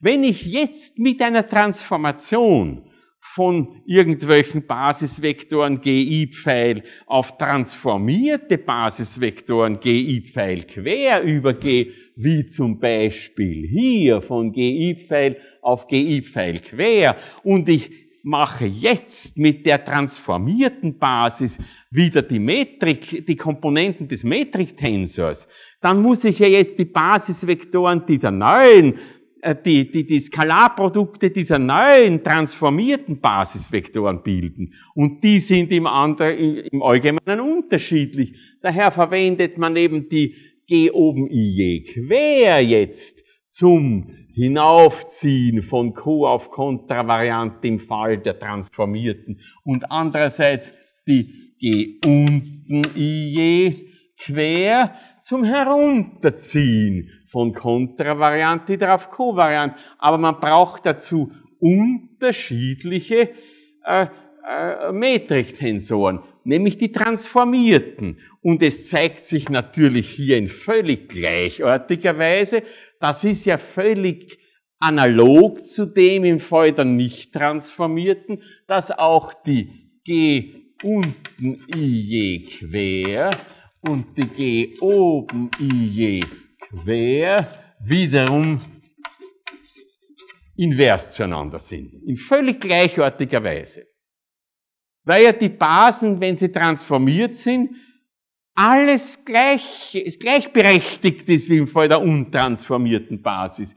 Wenn ich jetzt mit einer Transformation von irgendwelchen Basisvektoren GI-Pfeil auf transformierte Basisvektoren GI-Pfeil quer übergehe, wie zum Beispiel hier von GI-Pfeil auf GI-Pfeil quer und ich mache jetzt mit der transformierten Basis wieder die Metrik, die Komponenten des Metriktensors, dann muss ich ja jetzt die Basisvektoren dieser neuen, äh, die, die, die Skalarprodukte dieser neuen transformierten Basisvektoren bilden. Und die sind im, Ander, im Allgemeinen unterschiedlich. Daher verwendet man eben die G oben IJ quer jetzt zum Hinaufziehen von Co auf Kontravariante im Fall der Transformierten und andererseits die G unten IJ quer zum Herunterziehen von Kontravariante drauf auf Aber man braucht dazu unterschiedliche äh, äh, Metriktensoren, nämlich die transformierten. Und es zeigt sich natürlich hier in völlig gleichartiger Weise, das ist ja völlig analog zu dem im Fall der nicht transformierten, dass auch die G unten i je quer und die G oben i je quer wiederum invers zueinander sind. In völlig gleichartiger Weise. Weil ja die Basen, wenn sie transformiert sind, alles gleich, gleichberechtigt ist wie im Fall der untransformierten Basis.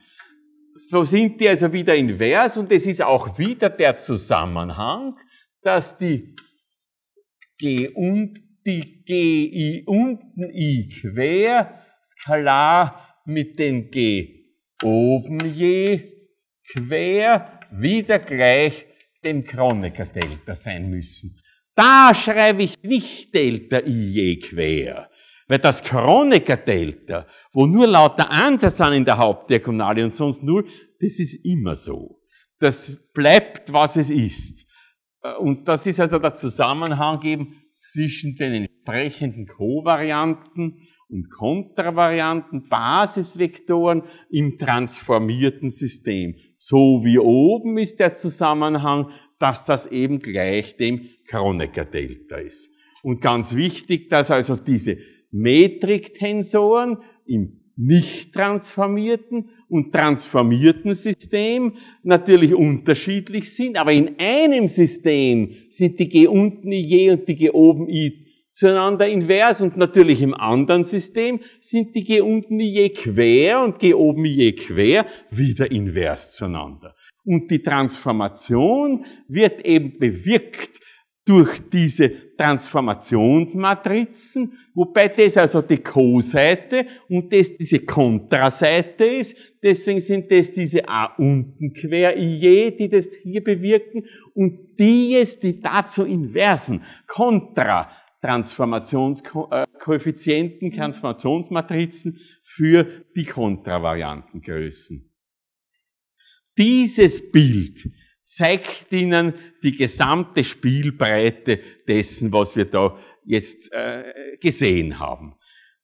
So sind die also wieder invers und es ist auch wieder der Zusammenhang, dass die G und die GI unten I quer skalar mit den G oben je quer wieder gleich dem Kronecker Delta sein müssen. Da schreibe ich nicht Delta I je quer. Weil das kronecker delta wo nur lauter Einser sind in der Hauptdiagonale und sonst null, das ist immer so. Das bleibt, was es ist. Äh, und das ist also der Zusammenhang eben zwischen den entsprechenden Kovarianten und Kontravarianten, Basisvektoren im transformierten System. So wie oben ist der Zusammenhang dass das eben gleich dem Kronecker-Delta ist. Und ganz wichtig, dass also diese Metriktensoren im nicht transformierten und transformierten System natürlich unterschiedlich sind, aber in einem System sind die G unten IJ und die G oben I zueinander invers und natürlich im anderen System sind die G unten IJ quer und G oben IJ quer wieder invers zueinander. Und die Transformation wird eben bewirkt durch diese Transformationsmatrizen, wobei das also die Co-Seite und das diese Kontraseite ist. Deswegen sind das diese A unten quer IE, die das hier bewirken und die ist die dazu inversen Kontra Transformationskoeffizienten, Transformationsmatrizen für die Kontravariantengrößen. Dieses Bild zeigt Ihnen die gesamte Spielbreite dessen, was wir da jetzt äh, gesehen haben.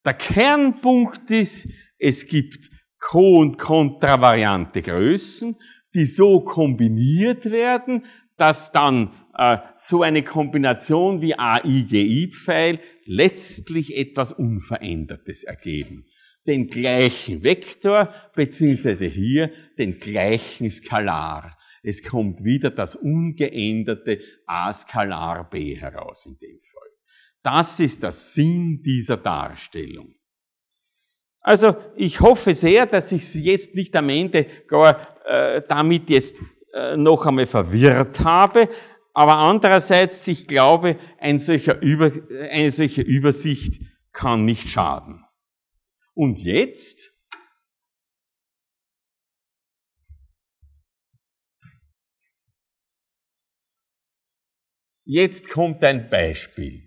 Der Kernpunkt ist, es gibt Co- und kontravariante Größen, die so kombiniert werden, dass dann äh, so eine Kombination wie AIGI-Pfeil letztlich etwas Unverändertes ergeben den gleichen Vektor, beziehungsweise hier den gleichen Skalar. Es kommt wieder das ungeänderte A-Skalar B heraus in dem Fall. Das ist der Sinn dieser Darstellung. Also ich hoffe sehr, dass ich Sie jetzt nicht am Ende gar äh, damit jetzt äh, noch einmal verwirrt habe, aber andererseits, ich glaube, ein solcher Über, äh, eine solche Übersicht kann nicht schaden. Und jetzt? Jetzt kommt ein Beispiel.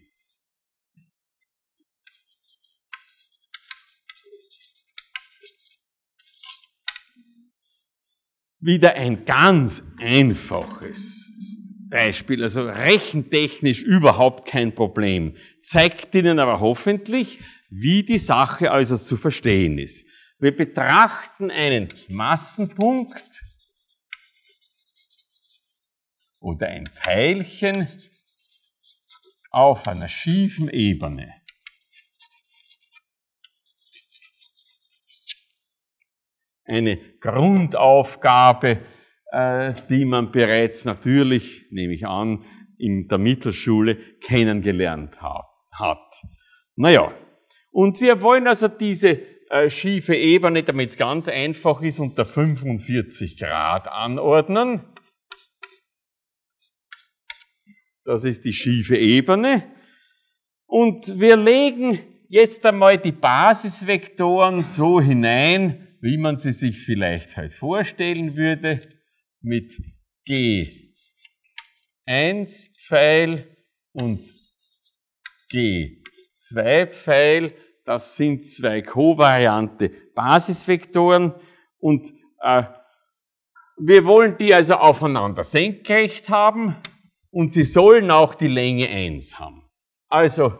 Wieder ein ganz einfaches Beispiel, also rechentechnisch überhaupt kein Problem, zeigt Ihnen aber hoffentlich, wie die Sache also zu verstehen ist. Wir betrachten einen Massenpunkt oder ein Teilchen auf einer schiefen Ebene. Eine Grundaufgabe, äh, die man bereits natürlich, nehme ich an, in der Mittelschule kennengelernt hat. Naja, und wir wollen also diese äh, schiefe Ebene, damit es ganz einfach ist, unter 45 Grad anordnen. Das ist die schiefe Ebene. Und wir legen jetzt einmal die Basisvektoren so hinein, wie man sie sich vielleicht halt vorstellen würde, mit G1 Pfeil und G zwei Pfeil, das sind zwei Covariante Basisvektoren und äh, wir wollen die also aufeinander senkrecht haben und sie sollen auch die Länge 1 haben. Also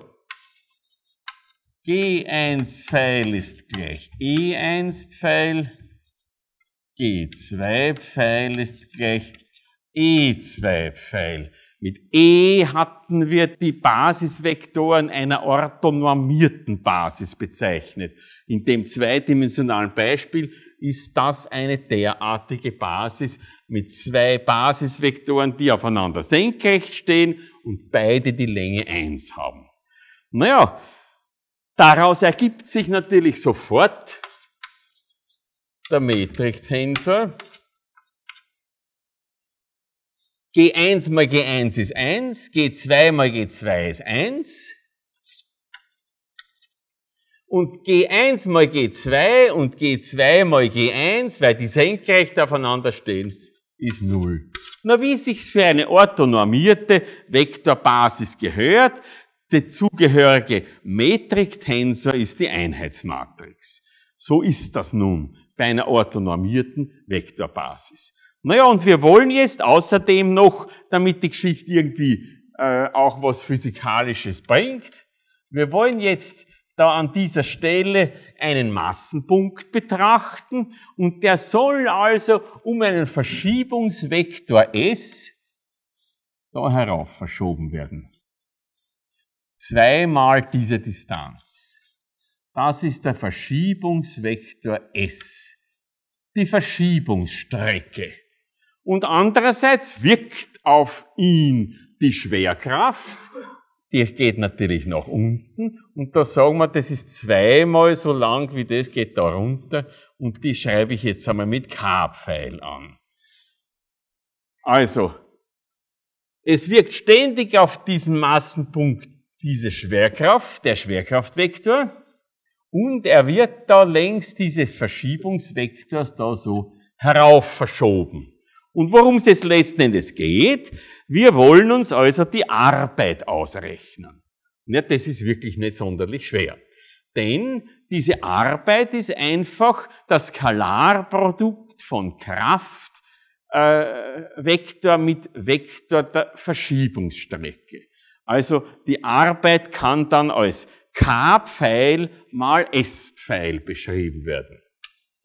G1 Pfeil ist gleich E1 Pfeil, G2 Pfeil ist gleich E2 Pfeil. Mit E hatten wir die Basisvektoren einer orthonormierten Basis bezeichnet. In dem zweidimensionalen Beispiel ist das eine derartige Basis mit zwei Basisvektoren, die aufeinander senkrecht stehen und beide die Länge 1 haben. Naja, daraus ergibt sich natürlich sofort der Metriktensor. G1 mal G1 ist 1, G2 mal G2 ist 1. Und G1 mal G2 und G2 mal G1, weil die senkrecht aufeinander stehen, ist 0. Na, wie sich's für eine orthonormierte Vektorbasis gehört, der zugehörige Metriktensor ist die Einheitsmatrix. So ist das nun bei einer orthonormierten Vektorbasis. Naja, und wir wollen jetzt außerdem noch, damit die Geschichte irgendwie äh, auch was Physikalisches bringt, wir wollen jetzt da an dieser Stelle einen Massenpunkt betrachten und der soll also um einen Verschiebungsvektor S da herauf verschoben werden. Zweimal diese Distanz. Das ist der Verschiebungsvektor S, die Verschiebungsstrecke und andererseits wirkt auf ihn die Schwerkraft, die geht natürlich nach unten und da sagen wir, das ist zweimal so lang wie das geht da runter und die schreibe ich jetzt einmal mit K-Pfeil an. Also, es wirkt ständig auf diesen Massenpunkt diese Schwerkraft, der Schwerkraftvektor, und er wird da längs dieses Verschiebungsvektors da so herauf verschoben. Und worum es jetzt letzten Endes geht, wir wollen uns also die Arbeit ausrechnen. Ja, das ist wirklich nicht sonderlich schwer. Denn diese Arbeit ist einfach das Skalarprodukt von Kraftvektor äh, mit Vektor der Verschiebungsstrecke. Also die Arbeit kann dann als K-Pfeil mal S-Pfeil beschrieben werden.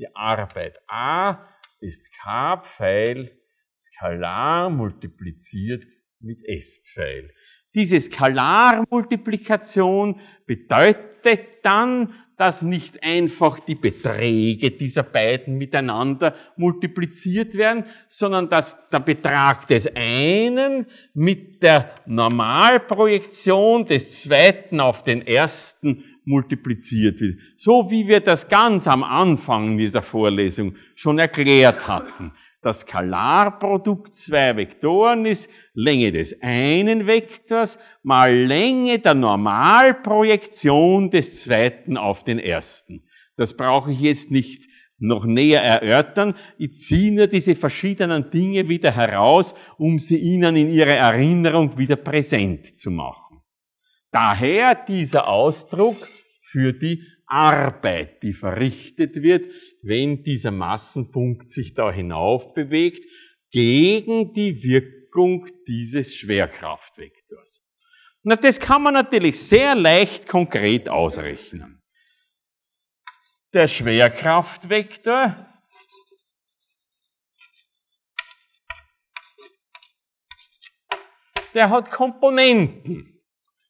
Die Arbeit A ist K-Pfeil skalar multipliziert mit S-Pfeil. Diese Skalarmultiplikation bedeutet dann, dass nicht einfach die Beträge dieser beiden miteinander multipliziert werden, sondern dass der Betrag des einen mit der Normalprojektion des zweiten auf den ersten multipliziert wird. So wie wir das ganz am Anfang dieser Vorlesung schon erklärt hatten. Das Skalarprodukt zwei Vektoren ist Länge des einen Vektors mal Länge der Normalprojektion des zweiten auf den ersten. Das brauche ich jetzt nicht noch näher erörtern. Ich ziehe nur diese verschiedenen Dinge wieder heraus, um sie Ihnen in Ihrer Erinnerung wieder präsent zu machen. Daher dieser Ausdruck für die Arbeit, die verrichtet wird, wenn dieser Massenpunkt sich da hinauf bewegt, gegen die Wirkung dieses Schwerkraftvektors. Na, das kann man natürlich sehr leicht konkret ausrechnen. Der Schwerkraftvektor der hat Komponenten.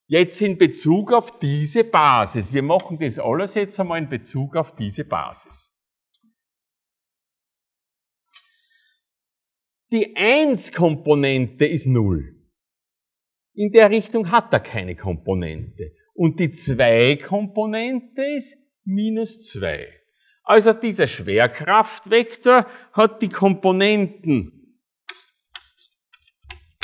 Jetzt in Bezug auf diese Basis. Wir machen das alles jetzt einmal in Bezug auf diese Basis. Die 1-Komponente ist 0. In der Richtung hat er keine Komponente. Und die 2-Komponente ist minus 2. Also dieser Schwerkraftvektor hat die Komponenten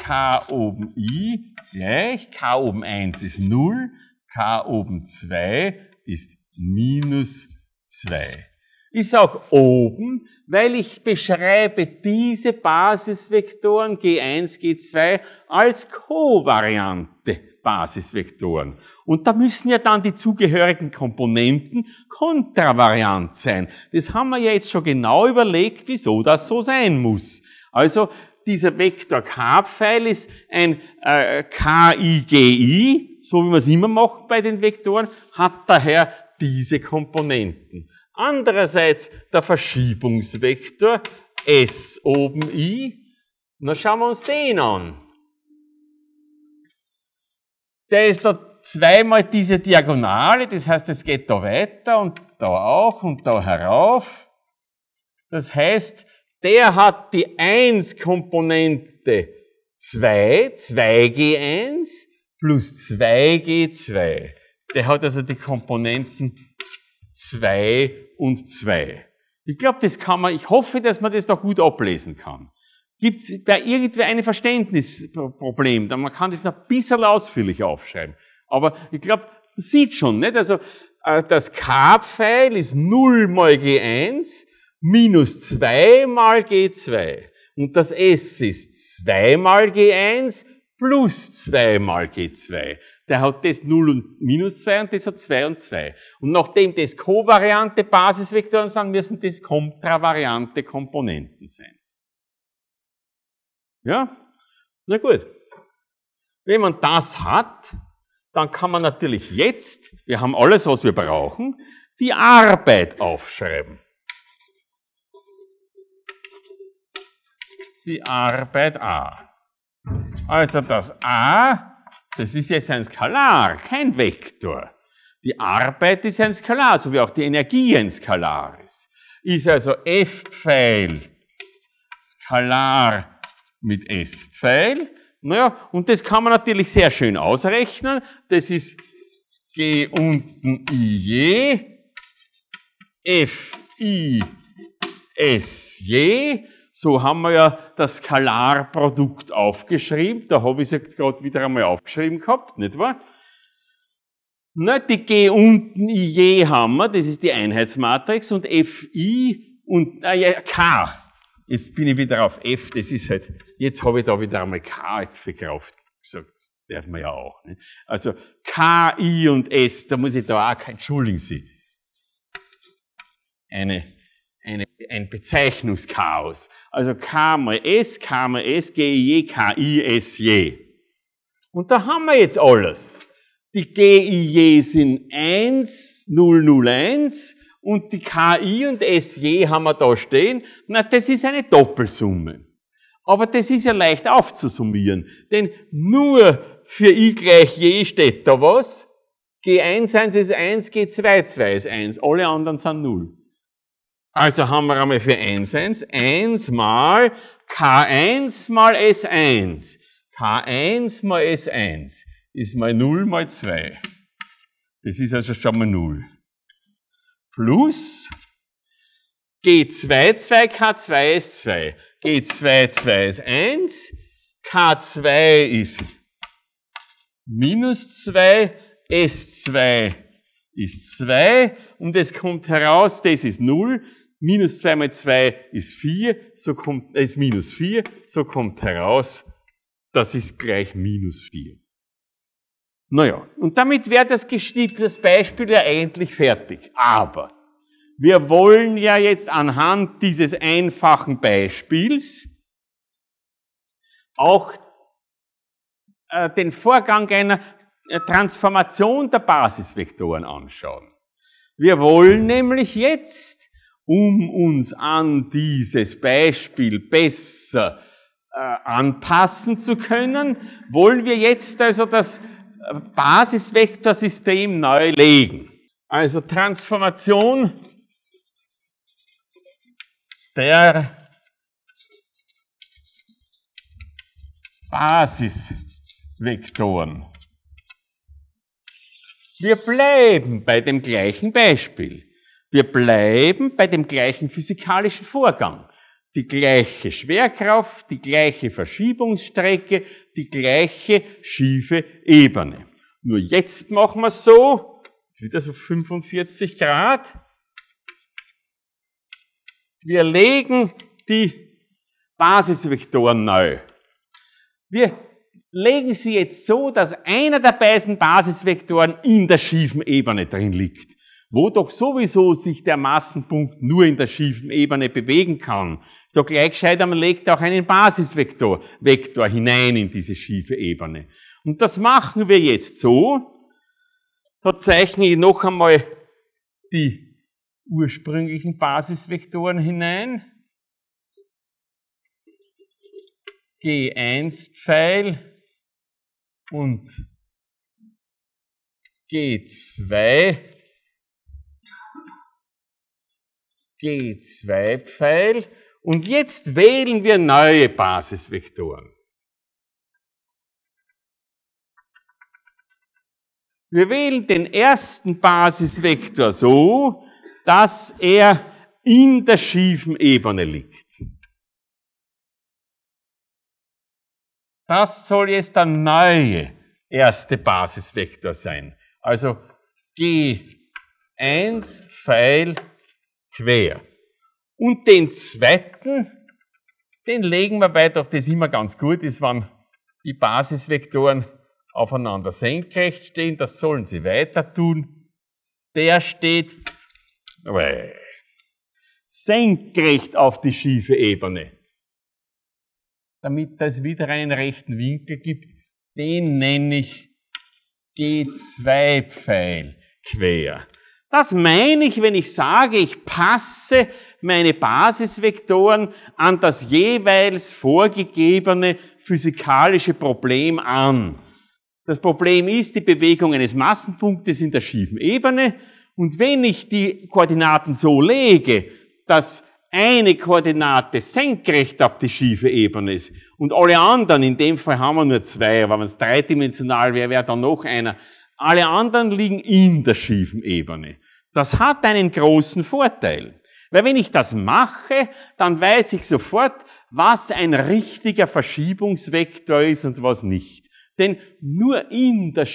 k oben i gleich, k oben 1 ist 0, k oben 2 ist minus 2. Ist auch oben, weil ich beschreibe diese Basisvektoren g1, g2 als Kovariante Basisvektoren. Und da müssen ja dann die zugehörigen Komponenten kontravariant sein. Das haben wir ja jetzt schon genau überlegt, wieso das so sein muss. Also dieser Vektor K-Pfeil ist ein äh, KIGI, so wie man es immer macht bei den Vektoren, hat daher diese Komponenten. Andererseits der Verschiebungsvektor S oben I, na schauen wir uns den an. Der ist da zweimal diese Diagonale, das heißt, es geht da weiter und da auch und da herauf. Das heißt, der hat die 1-Komponente 2, 2G1 plus 2G2. Der hat also die Komponenten 2 und 2. Ich glaube, das kann man, ich hoffe, dass man das da gut ablesen kann. Gibt es da irgendwie ein Verständnisproblem? Man kann das noch ein bisschen ausführlich aufschreiben. Aber ich glaube, man sieht schon, nicht? Also, äh, das K-Pfeil ist 0 mal G1, minus 2 mal G2. Und das S ist 2 mal G1 plus 2 mal G2. Der hat das 0 und minus 2 und das hat 2 und 2. Und nachdem das Kovariante Basisvektoren sind, müssen das kontravariante Komponenten sein. Ja? Na gut. Wenn man das hat, dann kann man natürlich jetzt, wir haben alles, was wir brauchen, die Arbeit aufschreiben. die Arbeit A. Also das A, das ist jetzt ein Skalar, kein Vektor. Die Arbeit ist ein Skalar, so wie auch die Energie ein Skalar ist. Ist also F-Pfeil Skalar mit S-Pfeil. Naja, und das kann man natürlich sehr schön ausrechnen. Das ist G unten IJ, FI SJ so haben wir ja das Skalarprodukt aufgeschrieben. Da habe ich es ja gerade wieder einmal aufgeschrieben gehabt, nicht wahr? Na, die G unten IJ haben wir, das ist die Einheitsmatrix und FI und äh, ja, K. Jetzt bin ich wieder auf F, das ist halt, jetzt habe ich da wieder einmal K verkauft gesagt, das darf man ja auch. Nicht? Also K, I und S, da muss ich da auch kein Entschuldigen Sie. Eine eine, ein Bezeichnungschaos. Also K mal S, K mal S, G, J, K, I, S, J. Und da haben wir jetzt alles. Die G, I, J sind 1, 0, 0, 1 und die K, I und S, J haben wir da stehen. Na, das ist eine Doppelsumme. Aber das ist ja leicht aufzusummieren, denn nur für I gleich J steht da was. G1, 1 ist 1, G2, 2 ist 1. Alle anderen sind 0. Also haben wir einmal für 1, 1, 1 mal K1 mal S1. K1 mal S1 ist mal 0 mal 2. Das ist also schon mal 0. Plus G2, 2, K2 ist 2. G2, 2 ist 1. K2 ist minus 2. S2 ist 2. Und es kommt heraus, das ist 0. Minus 2 mal 2 ist 4, so kommt, äh, ist minus 4, so kommt heraus, das ist gleich minus 4. Naja, und damit wäre das, das Beispiel ja eigentlich fertig. Aber wir wollen ja jetzt anhand dieses einfachen Beispiels auch äh, den Vorgang einer äh, Transformation der Basisvektoren anschauen. Wir wollen nämlich jetzt um uns an dieses Beispiel besser äh, anpassen zu können, wollen wir jetzt also das äh, Basisvektorsystem neu legen. Also Transformation der Basisvektoren. Wir bleiben bei dem gleichen Beispiel. Wir bleiben bei dem gleichen physikalischen Vorgang. Die gleiche Schwerkraft, die gleiche Verschiebungsstrecke, die gleiche schiefe Ebene. Nur jetzt machen wir es so, es ist wieder so 45 Grad. Wir legen die Basisvektoren neu. Wir legen sie jetzt so, dass einer der beiden Basisvektoren in der schiefen Ebene drin liegt wo doch sowieso sich der Massenpunkt nur in der schiefen Ebene bewegen kann. Ist doch gleich gescheit, man legt auch einen Basisvektor Vektor hinein in diese schiefe Ebene. Und das machen wir jetzt so. Da zeichne ich noch einmal die ursprünglichen Basisvektoren hinein. G1-Pfeil und G2 G2-Pfeil. Und jetzt wählen wir neue Basisvektoren. Wir wählen den ersten Basisvektor so, dass er in der schiefen Ebene liegt. Das soll jetzt der neue erste Basisvektor sein. Also G1 Pfeil quer. Und den zweiten, den legen wir bei, doch das immer ganz gut ist, wenn die Basisvektoren aufeinander senkrecht stehen, das sollen sie weiter tun. Der steht senkrecht auf die schiefe Ebene, damit es wieder einen rechten Winkel gibt. Den nenne ich G2-Pfeil quer. Das meine ich, wenn ich sage, ich passe meine Basisvektoren an das jeweils vorgegebene physikalische Problem an. Das Problem ist die Bewegung eines Massenpunktes in der schiefen Ebene. Und wenn ich die Koordinaten so lege, dass eine Koordinate senkrecht auf die schiefe Ebene ist und alle anderen, in dem Fall haben wir nur zwei, aber wenn es dreidimensional wäre, wäre dann noch einer, alle anderen liegen in der schiefen Ebene. Das hat einen großen Vorteil. Weil wenn ich das mache, dann weiß ich sofort, was ein richtiger Verschiebungsvektor ist und was nicht. Denn nur in der,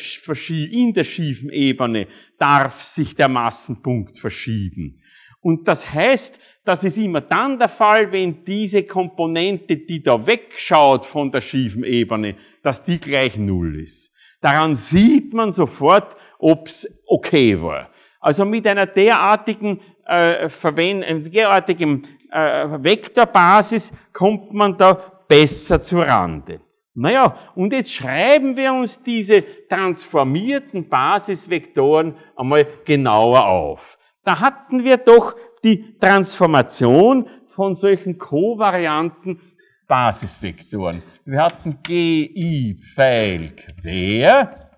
in der schiefen Ebene darf sich der Massenpunkt verschieben. Und das heißt, das ist immer dann der Fall, wenn diese Komponente, die da wegschaut von der schiefen Ebene, dass die gleich Null ist. Daran sieht man sofort, ob's okay war. Also mit einer derartigen, äh, Verwend äh, derartigen äh, Vektorbasis kommt man da besser zu Rande. Naja, und jetzt schreiben wir uns diese transformierten Basisvektoren einmal genauer auf. Da hatten wir doch die Transformation von solchen kovarianten Basisvektoren. Wir hatten GI Pfeil quer,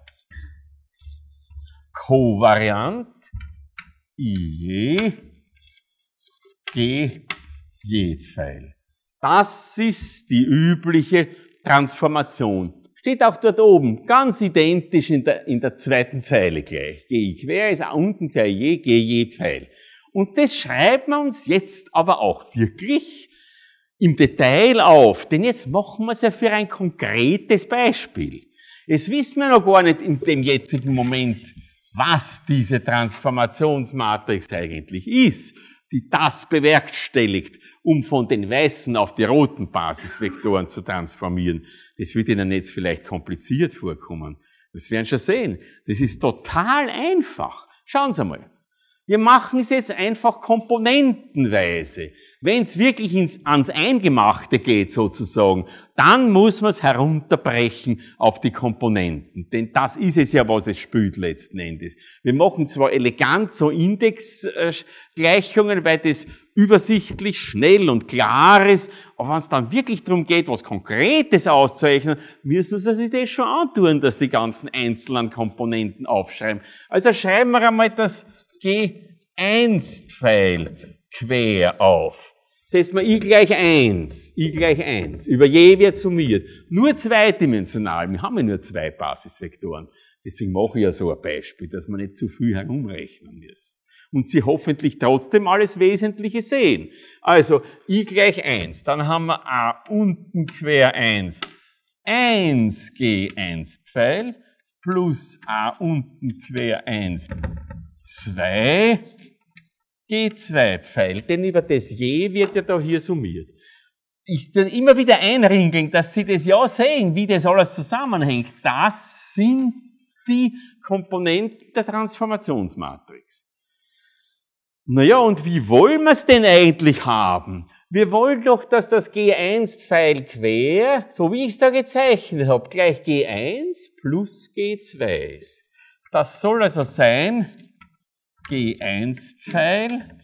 kovariant, IE, G, J-Pfeil. Das ist die übliche Transformation. Steht auch dort oben, ganz identisch in der, in der zweiten Zeile gleich. GI quer ist unten gleich je, G je Pfeil. Und das schreiben wir uns jetzt aber auch wirklich im Detail auf, denn jetzt machen wir es ja für ein konkretes Beispiel. Es wissen wir noch gar nicht in dem jetzigen Moment, was diese Transformationsmatrix eigentlich ist, die das bewerkstelligt, um von den weißen auf die roten Basisvektoren zu transformieren. Das wird Ihnen jetzt vielleicht kompliziert vorkommen. Das werden Sie schon sehen. Das ist total einfach. Schauen Sie mal. Wir machen es jetzt einfach komponentenweise. Wenn es wirklich ins, ans Eingemachte geht sozusagen, dann muss man es herunterbrechen auf die Komponenten. Denn das ist es ja, was es spült letzten Endes. Wir machen zwar elegant so Indexgleichungen, weil das übersichtlich, schnell und klar ist, aber wenn es dann wirklich darum geht, was Konkretes auszurechnen, müssen Sie sich das schon antun, dass die ganzen einzelnen Komponenten aufschreiben. Also schreiben wir einmal das geh eins pfeil quer auf. Setzt man I gleich 1, I gleich 1, über je wird summiert. Nur zweidimensional, wir haben ja nur zwei Basisvektoren. Deswegen mache ich ja so ein Beispiel, dass man nicht zu viel herumrechnen muss. Und Sie hoffentlich trotzdem alles Wesentliche sehen. Also I gleich 1, dann haben wir A unten quer 1, 1G1-Pfeil plus A unten quer 1, 2 G2-Pfeil, denn über das J wird ja da hier summiert. Ich dann immer wieder einringeln, dass Sie das ja sehen, wie das alles zusammenhängt. Das sind die Komponenten der Transformationsmatrix. Naja, und wie wollen wir es denn eigentlich haben? Wir wollen doch, dass das G1-Pfeil quer, so wie ich es da gezeichnet habe, gleich G1 plus G2 ist. Das soll also sein, G1-Pfeil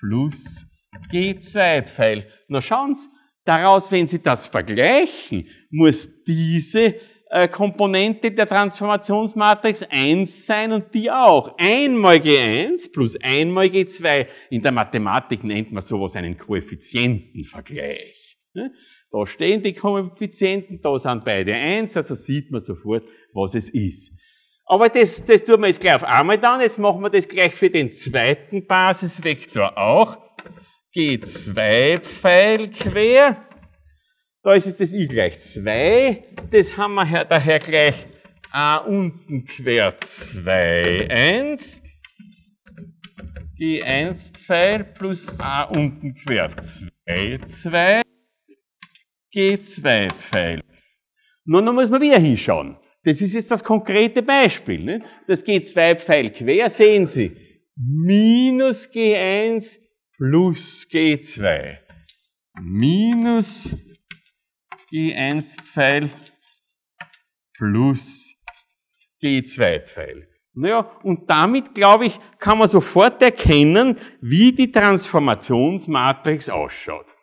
plus G2-Pfeil. Na schauen Sie, daraus, wenn Sie das vergleichen, muss diese äh, Komponente der Transformationsmatrix 1 sein und die auch. Einmal G1 plus einmal G2. In der Mathematik nennt man sowas einen Koeffizientenvergleich. Ne? Da stehen die Koeffizienten, da sind beide 1, also sieht man sofort, was es ist. Aber das, das tun wir jetzt gleich auf einmal dann. Jetzt machen wir das gleich für den zweiten Basisvektor auch. G2-Pfeil quer. Da ist jetzt das i gleich 2. Das haben wir daher gleich a äh, unten quer 2, 1. G1-Pfeil plus a unten quer 2, 2. G2-Pfeil. Nun, dann muss man wieder hinschauen. Das ist jetzt das konkrete Beispiel. Ne? Das G2 Pfeil quer, sehen Sie. Minus G1 plus G2. Minus G1 Pfeil plus G2 Pfeil. Naja, und damit, glaube ich, kann man sofort erkennen, wie die Transformationsmatrix ausschaut.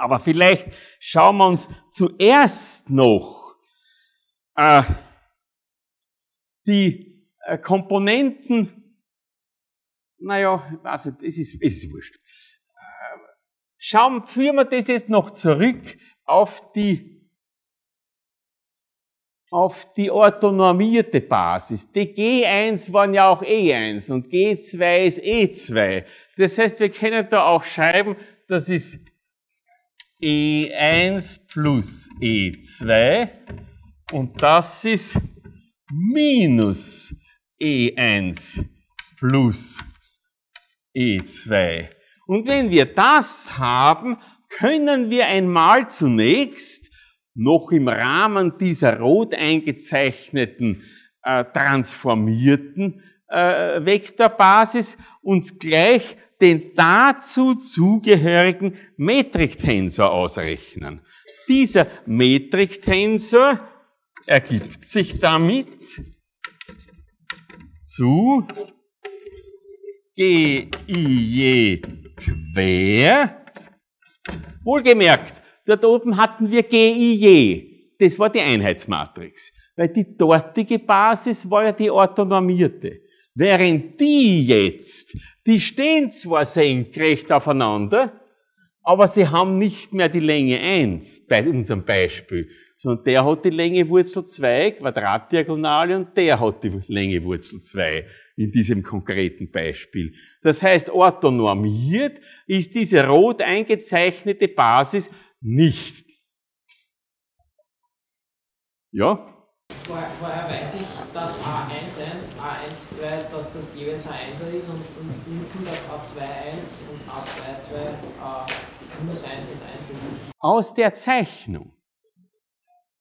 Aber vielleicht schauen wir uns zuerst noch äh, die äh, Komponenten. Naja, ich weiß nicht, es ist, es ist wurscht. Äh, schauen, führen wir das jetzt noch zurück auf die auf die autonomierte Basis. Die G1 waren ja auch E1 und G2 ist E2. Das heißt, wir können da auch schreiben, das ist E1 plus E2 und das ist minus E1 plus E2. Und wenn wir das haben, können wir einmal zunächst noch im Rahmen dieser rot eingezeichneten äh, transformierten äh, Vektorbasis uns gleich den dazu zugehörigen Metriktensor ausrechnen. Dieser Metriktensor ergibt sich damit zu GIJ quer. Wohlgemerkt, dort oben hatten wir GIJ. Das war die Einheitsmatrix, weil die dortige Basis war ja die orthonormierte. Während die jetzt, die stehen zwar senkrecht aufeinander, aber sie haben nicht mehr die Länge 1 bei unserem Beispiel, sondern der hat die Länge Wurzel 2, Quadratdiagonale, und der hat die Länge Wurzel 2 in diesem konkreten Beispiel. Das heißt, orthonormiert ist diese rot eingezeichnete Basis nicht. Ja? woher, woher weiß ich, dass A11, A12, dass das jeweils A1 ist und, und unten das A21 und A22, minus 1 und 1 ist? Aus der Zeichnung.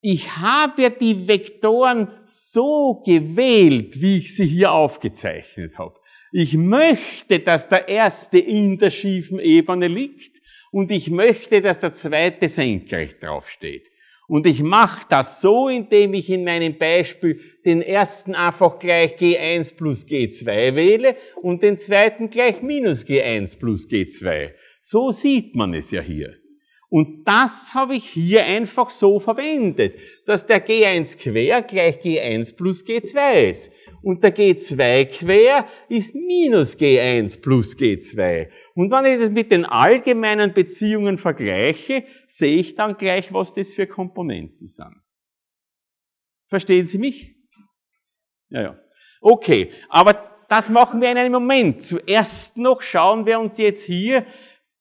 Ich habe die Vektoren so gewählt, wie ich sie hier aufgezeichnet habe. Ich möchte, dass der erste in der schiefen Ebene liegt und ich möchte, dass der zweite senkrecht draufsteht. Und ich mache das so, indem ich in meinem Beispiel den ersten einfach gleich G1 plus G2 wähle und den zweiten gleich minus G1 plus G2. So sieht man es ja hier. Und das habe ich hier einfach so verwendet, dass der G1 quer gleich G1 plus G2 ist. Und der G2 quer ist minus G1 plus G2. Und wenn ich das mit den allgemeinen Beziehungen vergleiche, sehe ich dann gleich, was das für Komponenten sind. Verstehen Sie mich? Ja, ja. Okay, aber das machen wir in einem Moment. Zuerst noch schauen wir uns jetzt hier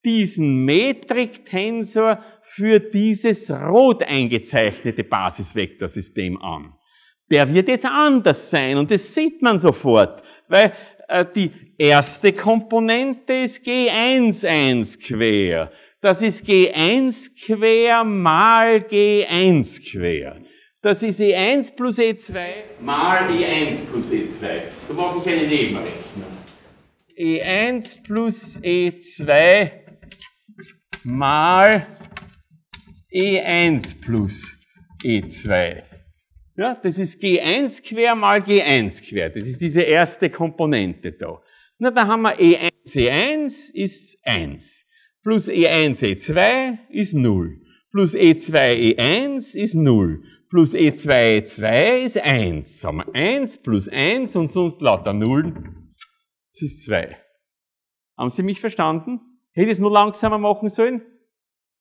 diesen Metriktensor für dieses rot eingezeichnete Basisvektorsystem an. Der wird jetzt anders sein und das sieht man sofort, weil äh, die erste Komponente ist G11 quer. Das ist G1 quer mal G1 quer. Das ist E1 plus E2 mal E1 plus E2. Da machen keine Nebenrechnung. E1 plus E2 mal E1 plus E2. Ja, das ist G1 quer mal G1 quer. Das ist diese erste Komponente da. Na, da haben wir E1, E1 e ist 1. Plus E1, E2 e ist 0. Plus E2, E1 ist 0. Plus E2, E2 ist 1. Haben wir 1 plus 1 und sonst lauter 0. Das ist 2. Haben Sie mich verstanden? Hätte ich es nur langsamer machen sollen?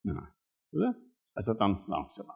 Nein. Oder? Also dann langsamer.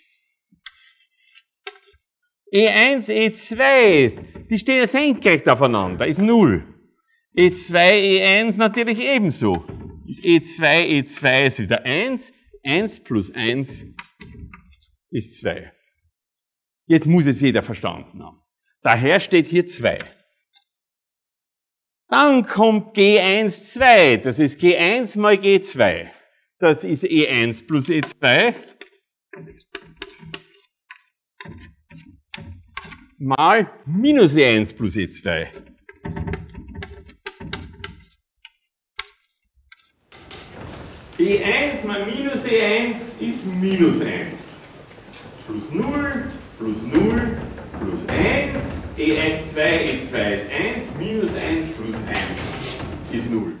E1, E2, e die stehen ja senkrecht aufeinander, ist 0. E2, E1 natürlich ebenso. E2, E2 ist wieder 1, 1 plus 1 ist 2. Jetzt muss es jeder verstanden haben. Daher steht hier 2. Dann kommt G1, 2. Das ist G1 mal G2. Das ist E1 plus E2 mal minus E1 plus E2. E1 mal minus E1 ist minus 1. Plus 0, plus 0, plus 1. E1, 2, E2 ist 1, minus 1 plus 1 ist 0.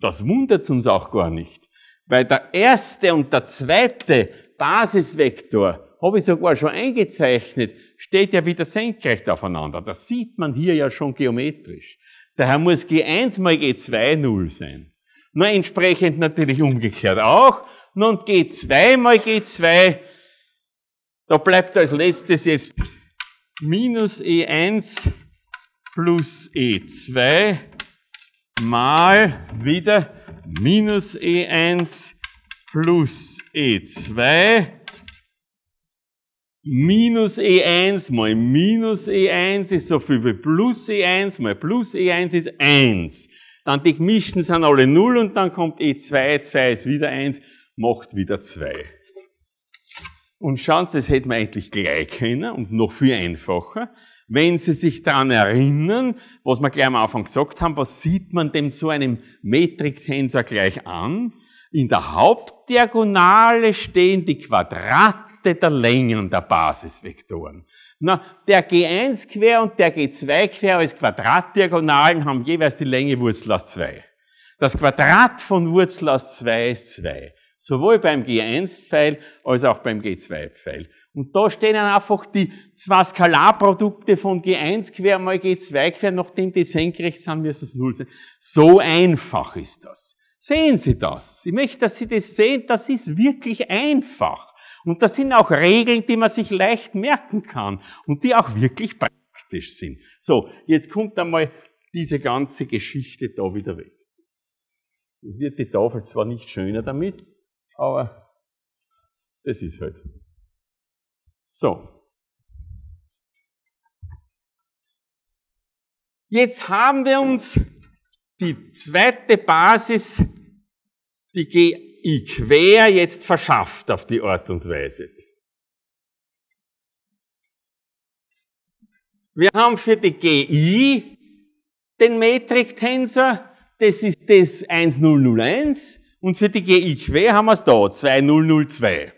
Das wundert uns auch gar nicht, weil der erste und der zweite Basisvektor, habe ich sogar schon eingezeichnet, steht ja wieder senkrecht aufeinander. Das sieht man hier ja schon geometrisch. Daher muss G1 mal G2 0 sein. Na, entsprechend natürlich umgekehrt auch. Nun G2 mal G2, da bleibt als letztes jetzt minus E1 plus E2 mal wieder minus E1 plus E2 minus E1 mal minus E1 ist so viel wie plus E1 mal plus E1 ist 1. Dann die gemischten sind alle 0 und dann kommt E2, 2 e ist wieder 1, macht wieder 2. Und schauen Sie, das hätten wir eigentlich gleich können und noch viel einfacher. Wenn Sie sich daran erinnern, was wir gleich am Anfang gesagt haben, was sieht man dem so einem Metriktensor gleich an? In der Hauptdiagonale stehen die Quadrate der Längen der Basisvektoren. Na, der G1 quer und der G2 quer als Quadratdiagonalen haben jeweils die Länge Wurzel aus 2. Das Quadrat von Wurzel aus 2 ist 2. Sowohl beim G1-Pfeil als auch beim G2-Pfeil. Und da stehen dann einfach die zwei Skalarprodukte von G1 quer mal G2 quer, nachdem die senkrecht sind, müssen es null sein. So einfach ist das. Sehen Sie das? Ich möchte, dass Sie das sehen. Das ist wirklich einfach. Und das sind auch Regeln, die man sich leicht merken kann und die auch wirklich praktisch sind. So, jetzt kommt einmal diese ganze Geschichte da wieder weg. Es wird die Tafel zwar nicht schöner damit, aber das ist halt. So. Jetzt haben wir uns die zweite Basis, die gehe ich quer jetzt verschafft auf die Art und Weise. Wir haben für die GI den Metriktensor, das ist das 1001 und für die GI quer haben wir es da, 2002.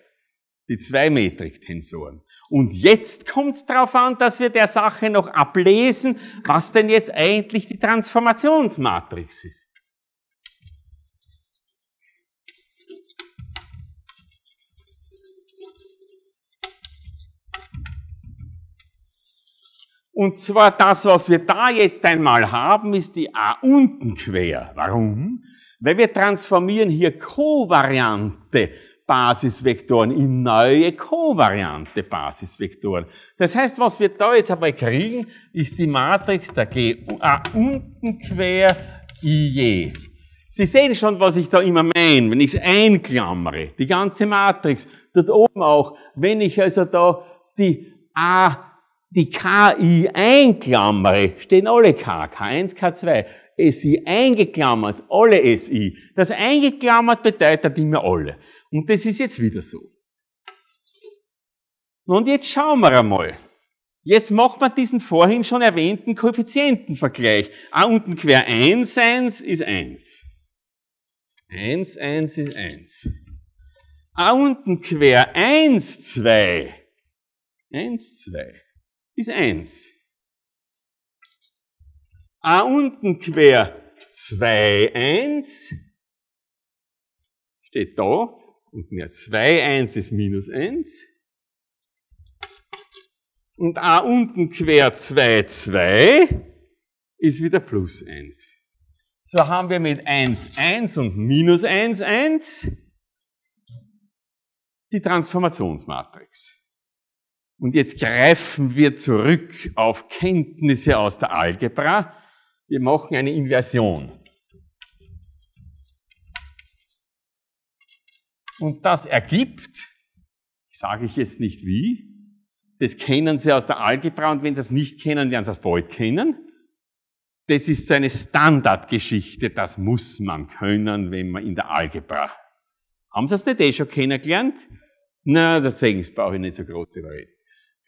Die zwei Metriktensoren. Und jetzt kommt es darauf an, dass wir der Sache noch ablesen, was denn jetzt eigentlich die Transformationsmatrix ist. Und zwar das, was wir da jetzt einmal haben, ist die A unten quer. Warum? Weil wir transformieren hier Kovariante Basisvektoren in neue kovariante Basisvektoren. Das heißt, was wir da jetzt einmal kriegen, ist die Matrix der A unten quer IJ. Sie sehen schon, was ich da immer meine, wenn ich es einklammere, die ganze Matrix, dort oben auch, wenn ich also da die A die KI einklammere, stehen alle K, K1, K2, SI eingeklammert, alle SI. Das eingeklammert bedeutet immer alle. Und das ist jetzt wieder so. Und jetzt schauen wir einmal. Jetzt macht man diesen vorhin schon erwähnten Koeffizientenvergleich. A unten quer 1, 1 ist 1. 1, 1 ist 1. A unten quer 1, 2. 1, 2 ist eins. A unten quer 2, 1 steht da. Und mehr 2, 1 ist minus 1. Und A unten quer 2, 2 ist wieder plus 1. So haben wir mit 1, 1 und minus 1, 1 die Transformationsmatrix. Und jetzt greifen wir zurück auf Kenntnisse aus der Algebra. Wir machen eine Inversion. Und das ergibt, sage ich jetzt nicht wie, das kennen Sie aus der Algebra und wenn Sie es nicht kennen, werden Sie es bald kennen. Das ist so eine Standardgeschichte, das muss man können, wenn man in der Algebra. Haben Sie es nicht eh schon kennengelernt? Na, das sehen Sie, brauche ich nicht so groß drüber reden.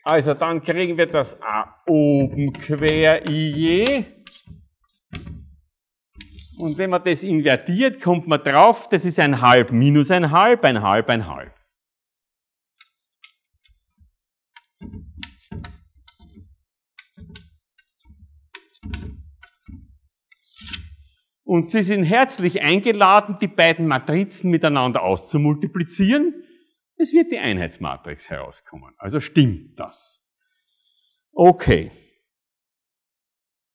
Also dann kriegen wir das A oben quer IJ. Und wenn man das invertiert, kommt man drauf, das ist ein halb minus ein halb, ein halb, ein halb. Und Sie sind herzlich eingeladen, die beiden Matrizen miteinander auszumultiplizieren es wird die Einheitsmatrix herauskommen. Also stimmt das. Okay.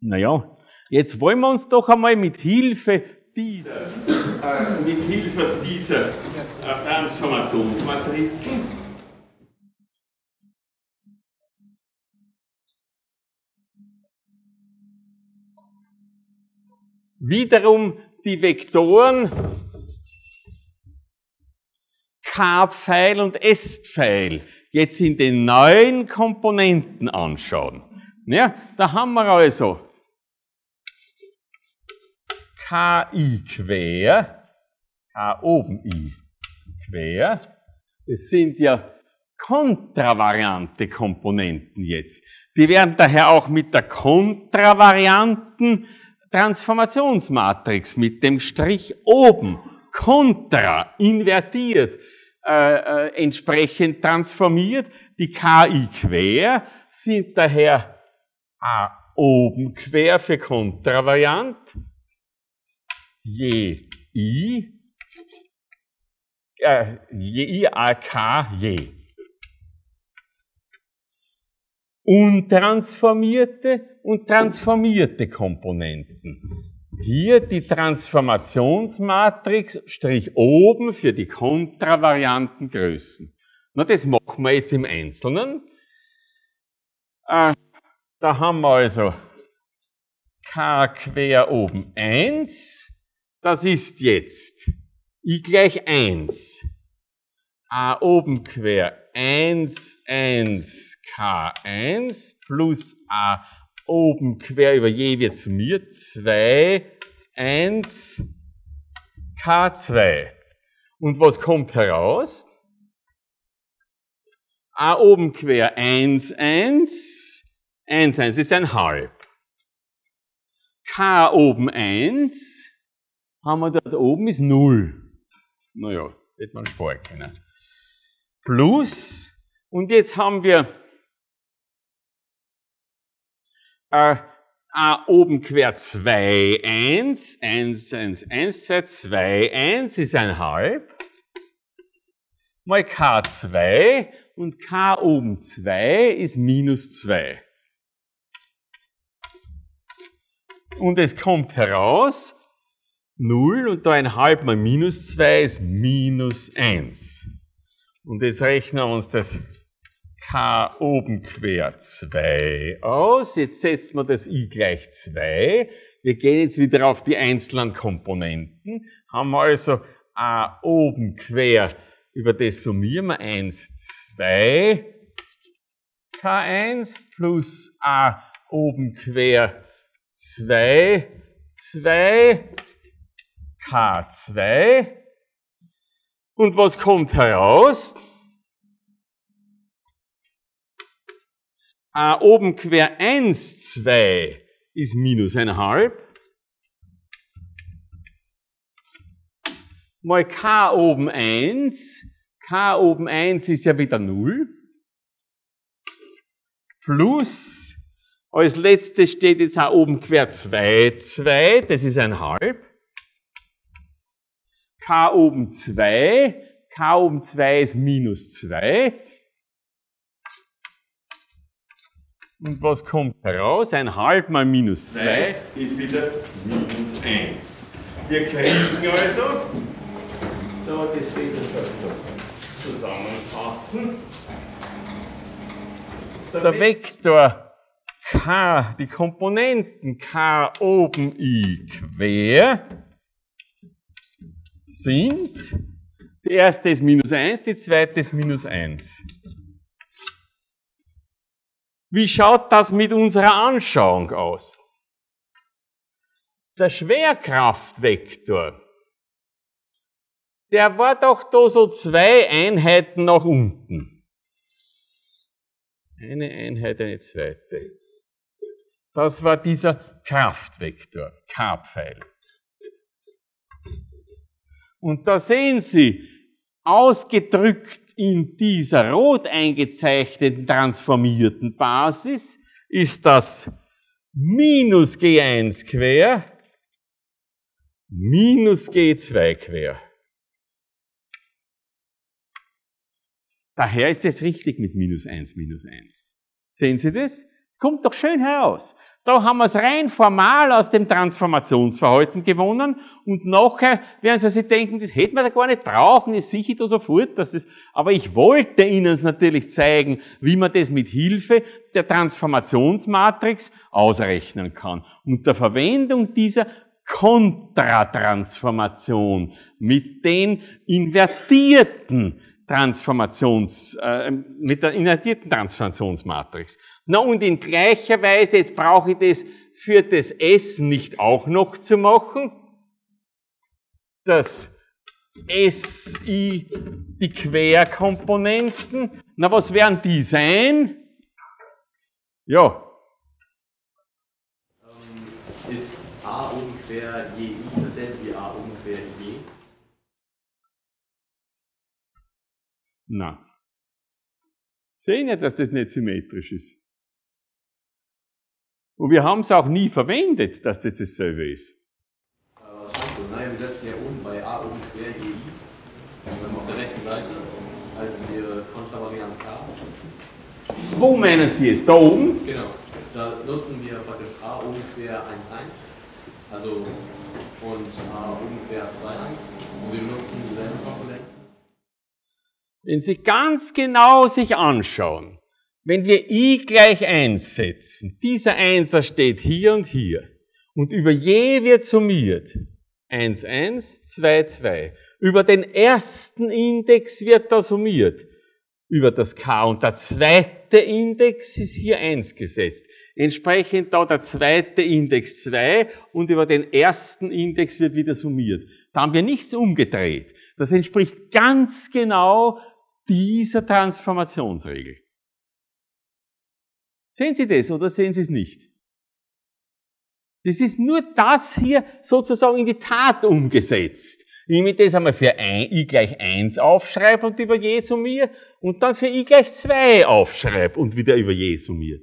Naja, jetzt wollen wir uns doch einmal mit Hilfe dieser, äh, mit Hilfe dieser äh, Transformationsmatrizen wiederum die Vektoren K-Pfeil und S-Pfeil jetzt in den neuen Komponenten anschauen. Ja, da haben wir also KI quer, K oben I quer. Das sind ja kontravariante Komponenten jetzt. Die werden daher auch mit der kontravarianten Transformationsmatrix mit dem Strich oben kontra invertiert äh, äh, entsprechend transformiert. Die KI quer sind daher A oben quer für Kontravariant, je i, äh, je i, a, k, je. Untransformierte und transformierte Komponenten. Hier die Transformationsmatrix, Strich oben für die Kontravariantengrößen. Na, das machen wir jetzt im Einzelnen. Äh, da haben wir also k quer oben 1, das ist jetzt i gleich 1. a oben quer 1, 1, k1 plus a oben quer über je wird zu mir 2, 1, K2. Und was kommt heraus? A oben quer 1, 1, 1, 1 ist ein Halb. K oben 1, haben wir dort oben ist 0. Naja, hätte man sparen können. Plus, und jetzt haben wir äh, Ah, oben quer 2, 1, 1, 1, 1, 2, 2, 1 ist ein halb. Mal K2 und K oben 2 ist minus 2. Und es kommt heraus 0 und da ein halb mal minus 2 ist minus 1. Und jetzt rechnen wir uns das k oben quer 2 aus. Jetzt setzen wir das i gleich 2. Wir gehen jetzt wieder auf die einzelnen Komponenten. Haben wir also a oben quer, über das summieren wir 1, 2, k1 plus a oben quer 2, 2, k2. Und was kommt heraus? a oben quer 1, 2 ist minus 1,5. Mal k oben 1. k oben 1 ist ja wieder 0. Plus, als letztes steht jetzt a oben quer 2, 2, das ist 1,5. k oben 2. k oben 2 ist minus 2 Und was kommt heraus? Ein halb mal minus 2 ist wieder minus 1. Wir könnten also da das Resultat zusammenfassen. Der, Der Vektor k, die Komponenten k oben i quer sind, die erste ist minus 1, die zweite ist minus 1. Wie schaut das mit unserer Anschauung aus? Der Schwerkraftvektor, der war doch da so zwei Einheiten nach unten. Eine Einheit, eine zweite. Das war dieser Kraftvektor, K-Pfeil. Und da sehen Sie, ausgedrückt in dieser rot eingezeichneten transformierten Basis ist das minus G1 quer minus G2 quer. Daher ist es richtig mit minus 1, minus 1. Sehen Sie das? Das kommt doch schön heraus. Da haben wir es rein formal aus dem Transformationsverhalten gewonnen und nachher werden sie sich denken, das hätten wir da gar nicht brauchen, ist sicher da sofort, dass das, aber ich wollte ihnen es natürlich zeigen, wie man das mit Hilfe der Transformationsmatrix ausrechnen kann. Unter Verwendung dieser Kontratransformation mit den invertierten Transformations, äh, ähm, mit der invertierten Transformationsmatrix. Na und in gleicher Weise, jetzt brauche ich das für das S nicht auch noch zu machen. Das SI, die Querkomponenten. Na, was werden die sein? Ja. Ähm, ist A oben quer JI Na. Sehen ja, dass das nicht symmetrisch ist. Und wir haben es auch nie verwendet, dass das dasselbe ist. Aber was schaffst du? Nein, wir setzen ja oben bei A oben quer GI, auf der rechten Seite, als wir Kontravariant K. Wo meinen Sie es? Da oben? Genau. Da nutzen wir praktisch A oben quer 1,1, also und A oben quer 2,1. Und wir nutzen dieselbe Komponente. Wenn Sie ganz genau sich anschauen, wenn wir i gleich 1 setzen, dieser Einser steht hier und hier und über je wird summiert. 1, 1, 2, 2. Über den ersten Index wird da summiert. Über das K und der zweite Index ist hier 1 gesetzt. Entsprechend da der zweite Index 2 und über den ersten Index wird wieder summiert. Da haben wir nichts umgedreht. Das entspricht ganz genau dieser Transformationsregel. Sehen Sie das oder sehen Sie es nicht? Das ist nur das hier sozusagen in die Tat umgesetzt. Ich mir das einmal für i gleich 1 aufschreibe und über je summiere und dann für i gleich 2 aufschreibe und wieder über je summiere.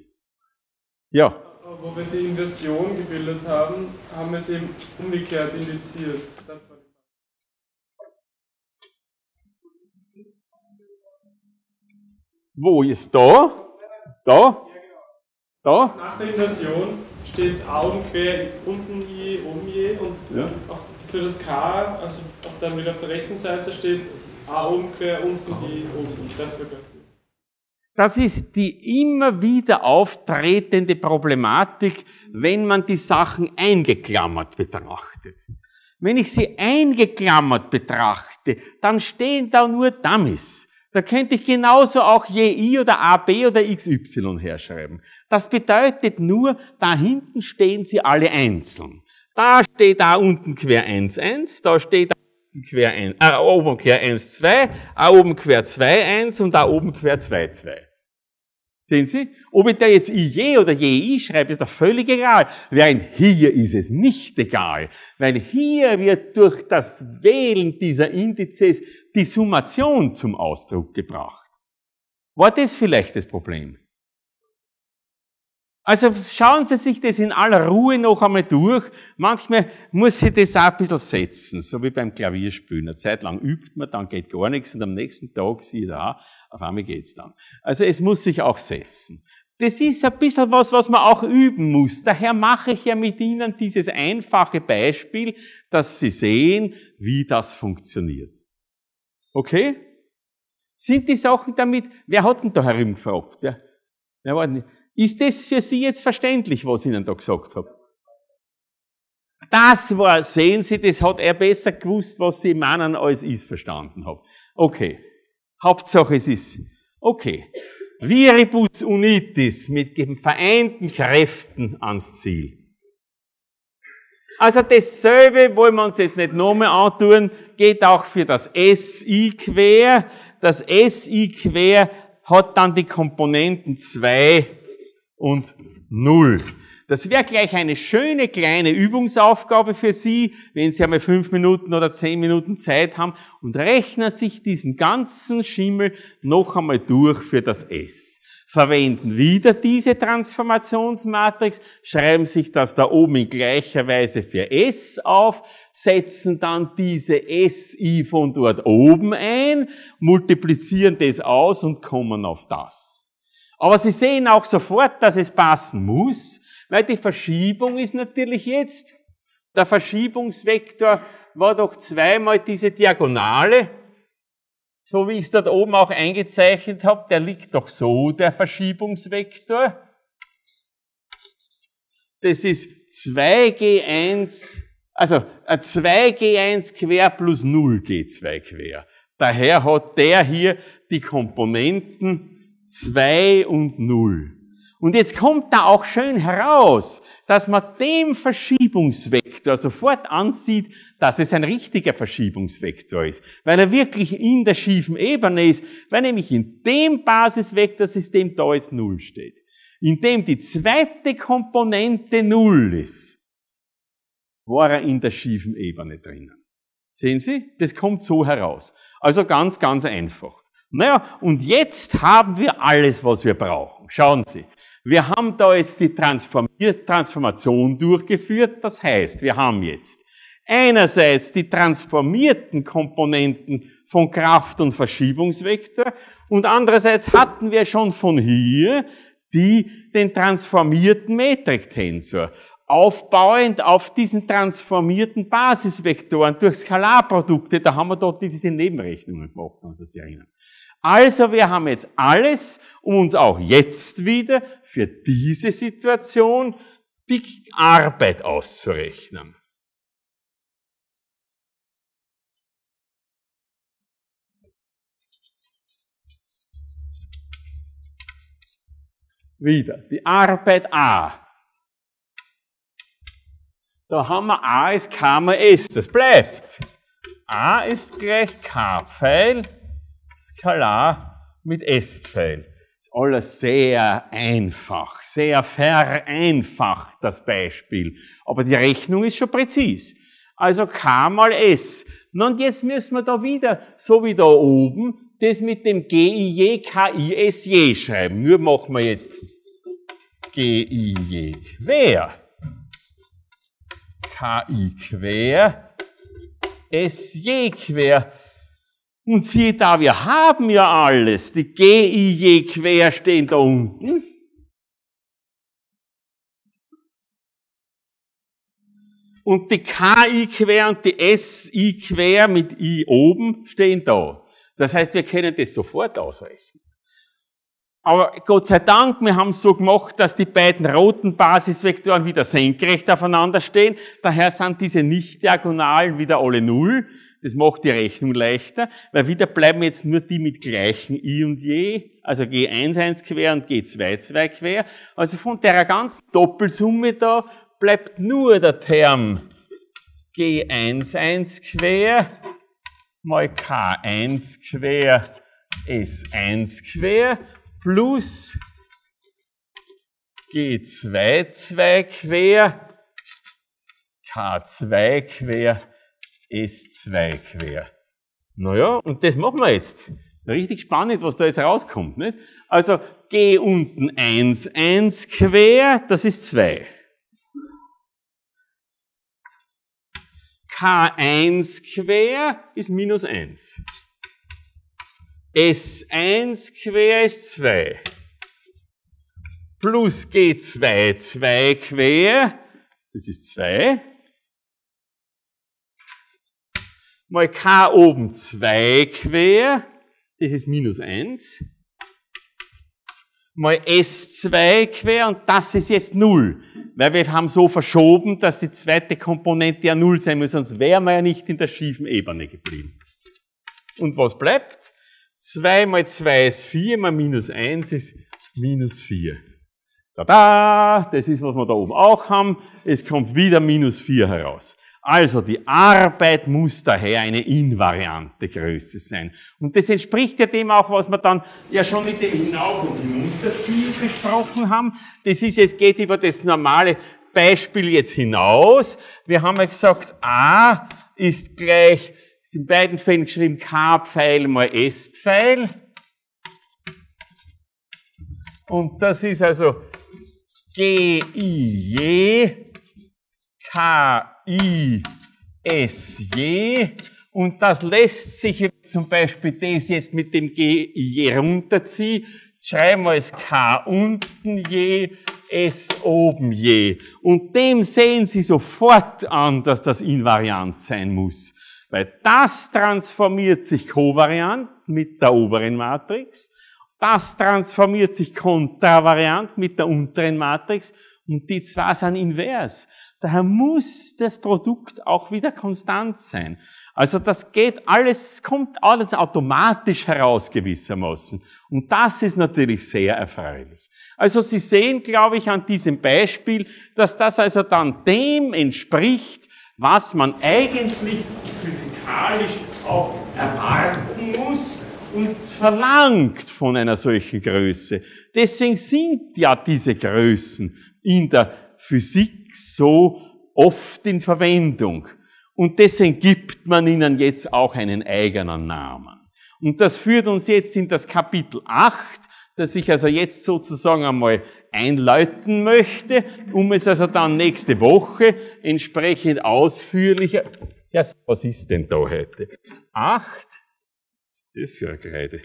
Ja. Wo wir die Inversion gebildet haben, haben wir es eben umgekehrt indiziert. Wo ist da? Da? Da? Nach der Inversion steht Augen quer unten je, oben je und ja. für das K, also dann wieder auf der rechten Seite steht A oben quer unten je, oben je. Das das ist die immer wieder auftretende Problematik, wenn man die Sachen eingeklammert betrachtet. Wenn ich sie eingeklammert betrachte, dann stehen da nur Dummies. Da könnte ich genauso auch je i oder ab oder xy herschreiben. Das bedeutet nur, da hinten stehen sie alle einzeln. Da steht da unten quer 1, 1, da steht da quer 1, äh, oben quer 1, 2, da oben quer 2, 1 und da oben quer 2, 2. Sehen Sie? Ob ich da jetzt IE oder JI schreibe, ist doch völlig egal. Während hier ist es nicht egal. Weil hier wird durch das Wählen dieser Indizes die Summation zum Ausdruck gebracht. War das vielleicht das Problem? Also schauen Sie sich das in aller Ruhe noch einmal durch. Manchmal muss ich das auch ein bisschen setzen, so wie beim Klavierspülen. Eine Zeit lang übt man, dann geht gar nichts und am nächsten Tag sieht er, auch, auf einmal geht's dann. Also es muss sich auch setzen. Das ist ein bisschen was, was man auch üben muss. Daher mache ich ja mit Ihnen dieses einfache Beispiel, dass Sie sehen, wie das funktioniert. Okay? Sind die Sachen damit, wer hat denn da herumgefragt? Ja? Ist das für Sie jetzt verständlich, was ich Ihnen da gesagt habe? Das war, sehen Sie, das hat er besser gewusst, was Sie meinen, als ich es verstanden habe. Okay. Hauptsache es ist okay. Viribus unitis mit vereinten Kräften ans Ziel. Also dasselbe wollen wir uns jetzt nicht nochmal antun, geht auch für das SI quer. Das SI quer hat dann die Komponenten 2 und 0. Das wäre gleich eine schöne kleine Übungsaufgabe für Sie, wenn Sie einmal fünf Minuten oder zehn Minuten Zeit haben und rechnen sich diesen ganzen Schimmel noch einmal durch für das S. Verwenden wieder diese Transformationsmatrix, schreiben sich das da oben in gleicher Weise für S auf, setzen dann diese SI von dort oben ein, multiplizieren das aus und kommen auf das. Aber Sie sehen auch sofort, dass es passen muss, weil die Verschiebung ist natürlich jetzt. Der Verschiebungsvektor war doch zweimal diese Diagonale, so wie ich es dort oben auch eingezeichnet habe, der liegt doch so, der Verschiebungsvektor. Das ist 2G1, also 2G1 äh, quer plus 0G2 quer. Daher hat der hier die Komponenten 2 und 0. Und jetzt kommt da auch schön heraus, dass man dem Verschiebungsvektor sofort ansieht, dass es ein richtiger Verschiebungsvektor ist, weil er wirklich in der schiefen Ebene ist, weil nämlich in dem Basisvektorsystem da jetzt Null steht, in dem die zweite Komponente Null ist, war er in der schiefen Ebene drinnen. Sehen Sie, das kommt so heraus. Also ganz, ganz einfach. Naja, und jetzt haben wir alles, was wir brauchen. Schauen Sie, wir haben da jetzt die Transformation durchgeführt. Das heißt, wir haben jetzt einerseits die transformierten Komponenten von Kraft- und Verschiebungsvektor und andererseits hatten wir schon von hier die, den transformierten Metriktensor aufbauend auf diesen transformierten Basisvektoren durch Skalarprodukte, da haben wir dort diese Nebenrechnungen gemacht, wenn Sie sich erinnern. Also wir haben jetzt alles, um uns auch jetzt wieder für diese Situation die Arbeit auszurechnen. Wieder, die Arbeit A da haben wir a ist k mal s, das bleibt. a ist gleich k-Pfeil, skalar mit s-Pfeil. Ist alles sehr einfach, sehr vereinfacht, das Beispiel. Aber die Rechnung ist schon präzis. Also k mal s. Und jetzt müssen wir da wieder, so wie da oben, das mit dem G, I, I, J, K, S, J schreiben. Nur machen wir jetzt G, I, J. Wer? KI quer, SJ quer. Und siehe da, wir haben ja alles. Die GIJ quer stehen da unten. Und die KI quer und die SI quer mit I oben stehen da. Das heißt, wir können das sofort ausrechnen. Aber Gott sei Dank, wir haben es so gemacht, dass die beiden roten Basisvektoren wieder senkrecht aufeinander stehen. Daher sind diese Nicht-Diagonalen wieder alle Null. Das macht die Rechnung leichter, weil wieder bleiben jetzt nur die mit gleichen i und j, also g 11 quer und g 22 quer. Also von der ganzen Doppelsumme da bleibt nur der Term g 11 quer mal k1 quer s1 quer plus G2-2 quer, K2 quer, S2 quer. Naja, und das machen wir jetzt. Richtig spannend, was da jetzt rauskommt. Nicht? Also G unten 1, 1 quer, das ist 2. K1 quer ist minus 1. S1 quer ist 2. Plus G2, 2 quer, das ist 2. Mal K oben 2 quer, das ist minus 1. Mal S2 quer und das ist jetzt 0. Weil wir haben so verschoben, dass die zweite Komponente ja 0 sein muss, sonst wären wir ja nicht in der schiefen Ebene geblieben. Und was bleibt? 2 mal 2 ist 4, mal minus 1 ist minus 4. Tada! Das ist, was wir da oben auch haben. Es kommt wieder minus 4 heraus. Also die Arbeit muss daher eine invariante Größe sein. Und das entspricht ja dem auch, was wir dann ja schon mit dem Hinauf- und Hinunterziehen besprochen haben. Das ist, es geht über das normale Beispiel jetzt hinaus. Wir haben ja gesagt, a ist gleich in beiden Fällen geschrieben K-Pfeil mal S-Pfeil. Und das ist also G-I-J, K-I-S-J. Und das lässt sich zum Beispiel das jetzt mit dem G-I-J runterziehen. Schreiben wir es K unten J, S oben J. Und dem sehen Sie sofort an, dass das invariant sein muss. Weil das transformiert sich kovariant mit der oberen Matrix, das transformiert sich kontravariant mit der unteren Matrix und die zwei sind invers. Daher muss das Produkt auch wieder konstant sein. Also das geht alles, kommt alles automatisch heraus gewissermaßen. Und das ist natürlich sehr erfreulich. Also Sie sehen, glaube ich, an diesem Beispiel, dass das also dann dem entspricht, was man eigentlich physikalisch auch erwarten muss und verlangt von einer solchen Größe. Deswegen sind ja diese Größen in der Physik so oft in Verwendung. Und deswegen gibt man ihnen jetzt auch einen eigenen Namen. Und das führt uns jetzt in das Kapitel 8, das ich also jetzt sozusagen einmal einläuten möchte, um es also dann nächste Woche entsprechend ausführlicher. Ja, was ist denn da heute? Acht, was ist das für eine Kreide?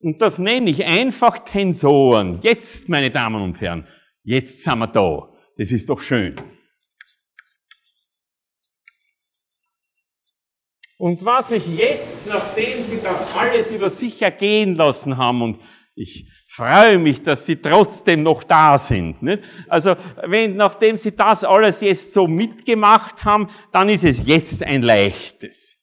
Und das nenne ich einfach Tensoren. Jetzt, meine Damen und Herren, jetzt sind wir da. Das ist doch schön. Und was ich jetzt, nachdem Sie das alles über sich ergehen lassen haben, und ich freue mich, dass sie trotzdem noch da sind. Also wenn, nachdem sie das alles jetzt so mitgemacht haben, dann ist es jetzt ein leichtes.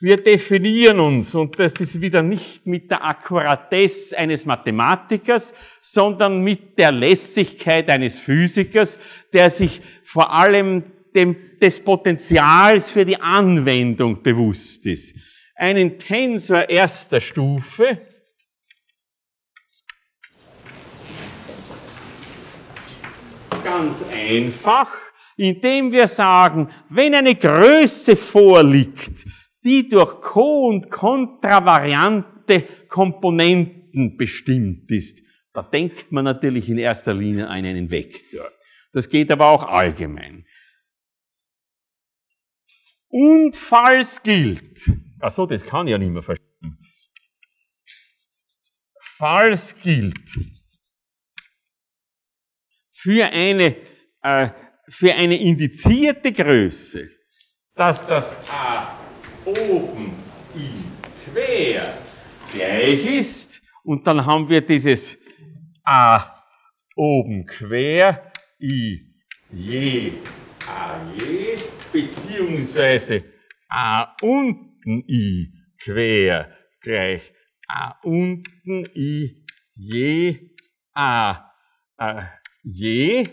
Wir definieren uns, und das ist wieder nicht mit der Akkuratesse eines Mathematikers, sondern mit der Lässigkeit eines Physikers, der sich vor allem dem, des Potenzials für die Anwendung bewusst ist. Einen Tensor erster Stufe, ganz einfach, indem wir sagen, wenn eine Größe vorliegt, die durch Co- und Kontravariante Komponenten bestimmt ist, da denkt man natürlich in erster Linie an einen Vektor. Das geht aber auch allgemein. Und falls gilt, ach so, das kann ich ja nicht mehr verstehen. Falls gilt, für eine, äh, für eine indizierte Größe, dass das A oben i quer gleich ist und dann haben wir dieses A oben quer i je a je beziehungsweise a unten i quer gleich a unten i je a, a äh, je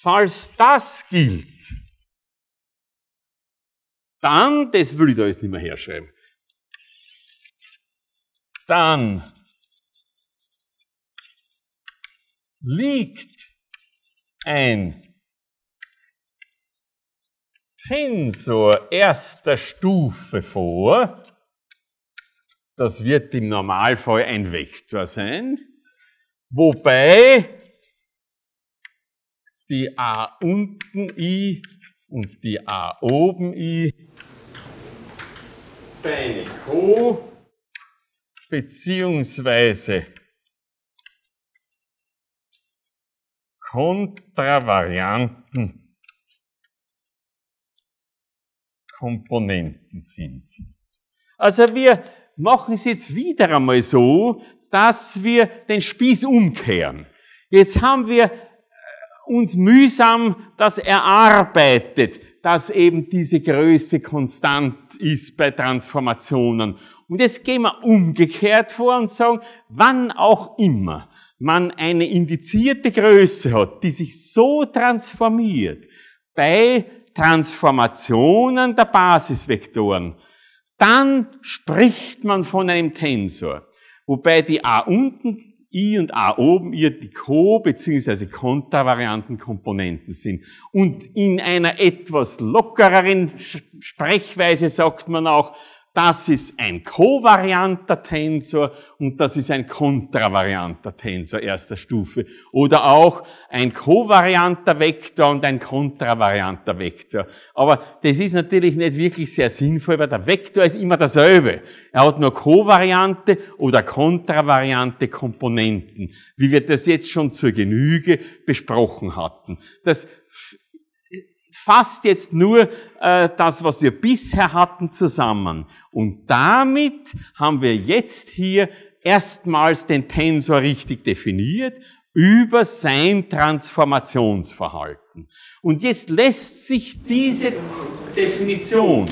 Falls das gilt, dann, das will ich da jetzt nicht mehr herschreiben, dann liegt ein Tensor erster Stufe vor, das wird im Normalfall ein Vektor sein, wobei die A unten i und die A oben i seine Co beziehungsweise Kontravarianten Komponenten sind. Also wir machen es jetzt wieder einmal so, dass wir den Spieß umkehren. Jetzt haben wir äh, uns mühsam das erarbeitet, dass eben diese Größe konstant ist bei Transformationen. Und jetzt gehen wir umgekehrt vor und sagen, wann auch immer man eine indizierte Größe hat, die sich so transformiert bei Transformationen der Basisvektoren, dann spricht man von einem Tensor, wobei die A unten, I und A oben ihr die Co- bzw. kontravarianten Komponenten sind. Und in einer etwas lockereren Sprechweise sagt man auch, das ist ein kovarianter Tensor und das ist ein kontravarianter Tensor erster Stufe. Oder auch ein kovarianter Vektor und ein kontravarianter Vektor. Aber das ist natürlich nicht wirklich sehr sinnvoll, weil der Vektor ist immer derselbe. Er hat nur kovariante oder kontravariante Komponenten, wie wir das jetzt schon zur Genüge besprochen hatten. Das fasst jetzt nur äh, das, was wir bisher hatten, zusammen. Und damit haben wir jetzt hier erstmals den Tensor richtig definiert über sein Transformationsverhalten. Und jetzt lässt sich diese Definition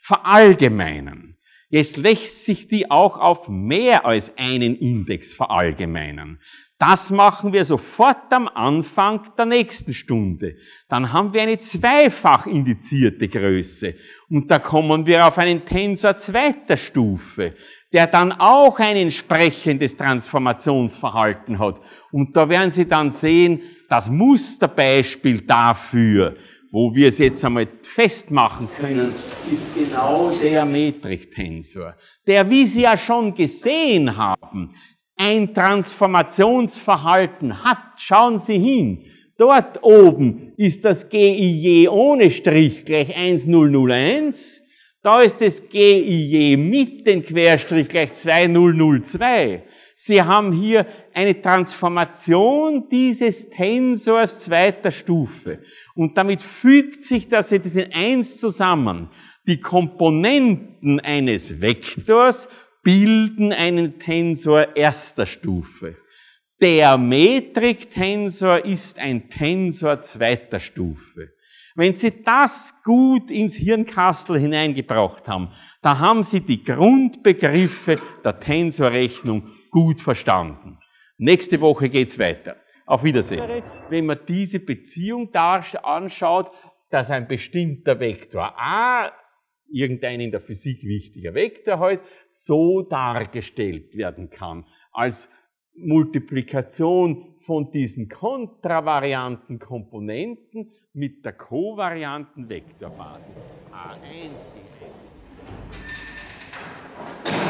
verallgemeinern. Jetzt lässt sich die auch auf mehr als einen Index verallgemeinern. Das machen wir sofort am Anfang der nächsten Stunde. Dann haben wir eine zweifach indizierte Größe. Und da kommen wir auf einen Tensor zweiter Stufe, der dann auch ein entsprechendes Transformationsverhalten hat. Und da werden Sie dann sehen, das Musterbeispiel dafür, wo wir es jetzt einmal festmachen können, ist genau der Metriktensor, der, wie Sie ja schon gesehen haben, ein Transformationsverhalten hat. Schauen Sie hin. Dort oben ist das GIJ ohne Strich gleich 1001. Da ist das GIJ mit dem Querstrich gleich 2002. Sie haben hier eine Transformation dieses Tensors zweiter Stufe. Und damit fügt sich das jetzt in 1 zusammen. Die Komponenten eines Vektors bilden einen Tensor erster Stufe. Der Metriktensor ist ein Tensor zweiter Stufe. Wenn Sie das gut ins Hirnkastel hineingebracht haben, da haben Sie die Grundbegriffe der Tensorrechnung gut verstanden. Nächste Woche geht's weiter. Auf Wiedersehen. Wenn man diese Beziehung anschaut, dass ein bestimmter Vektor a irgendein in der Physik wichtiger Vektor halt, so dargestellt werden kann, als Multiplikation von diesen kontravarianten Komponenten mit der kovarianten Vektorbasis A1 die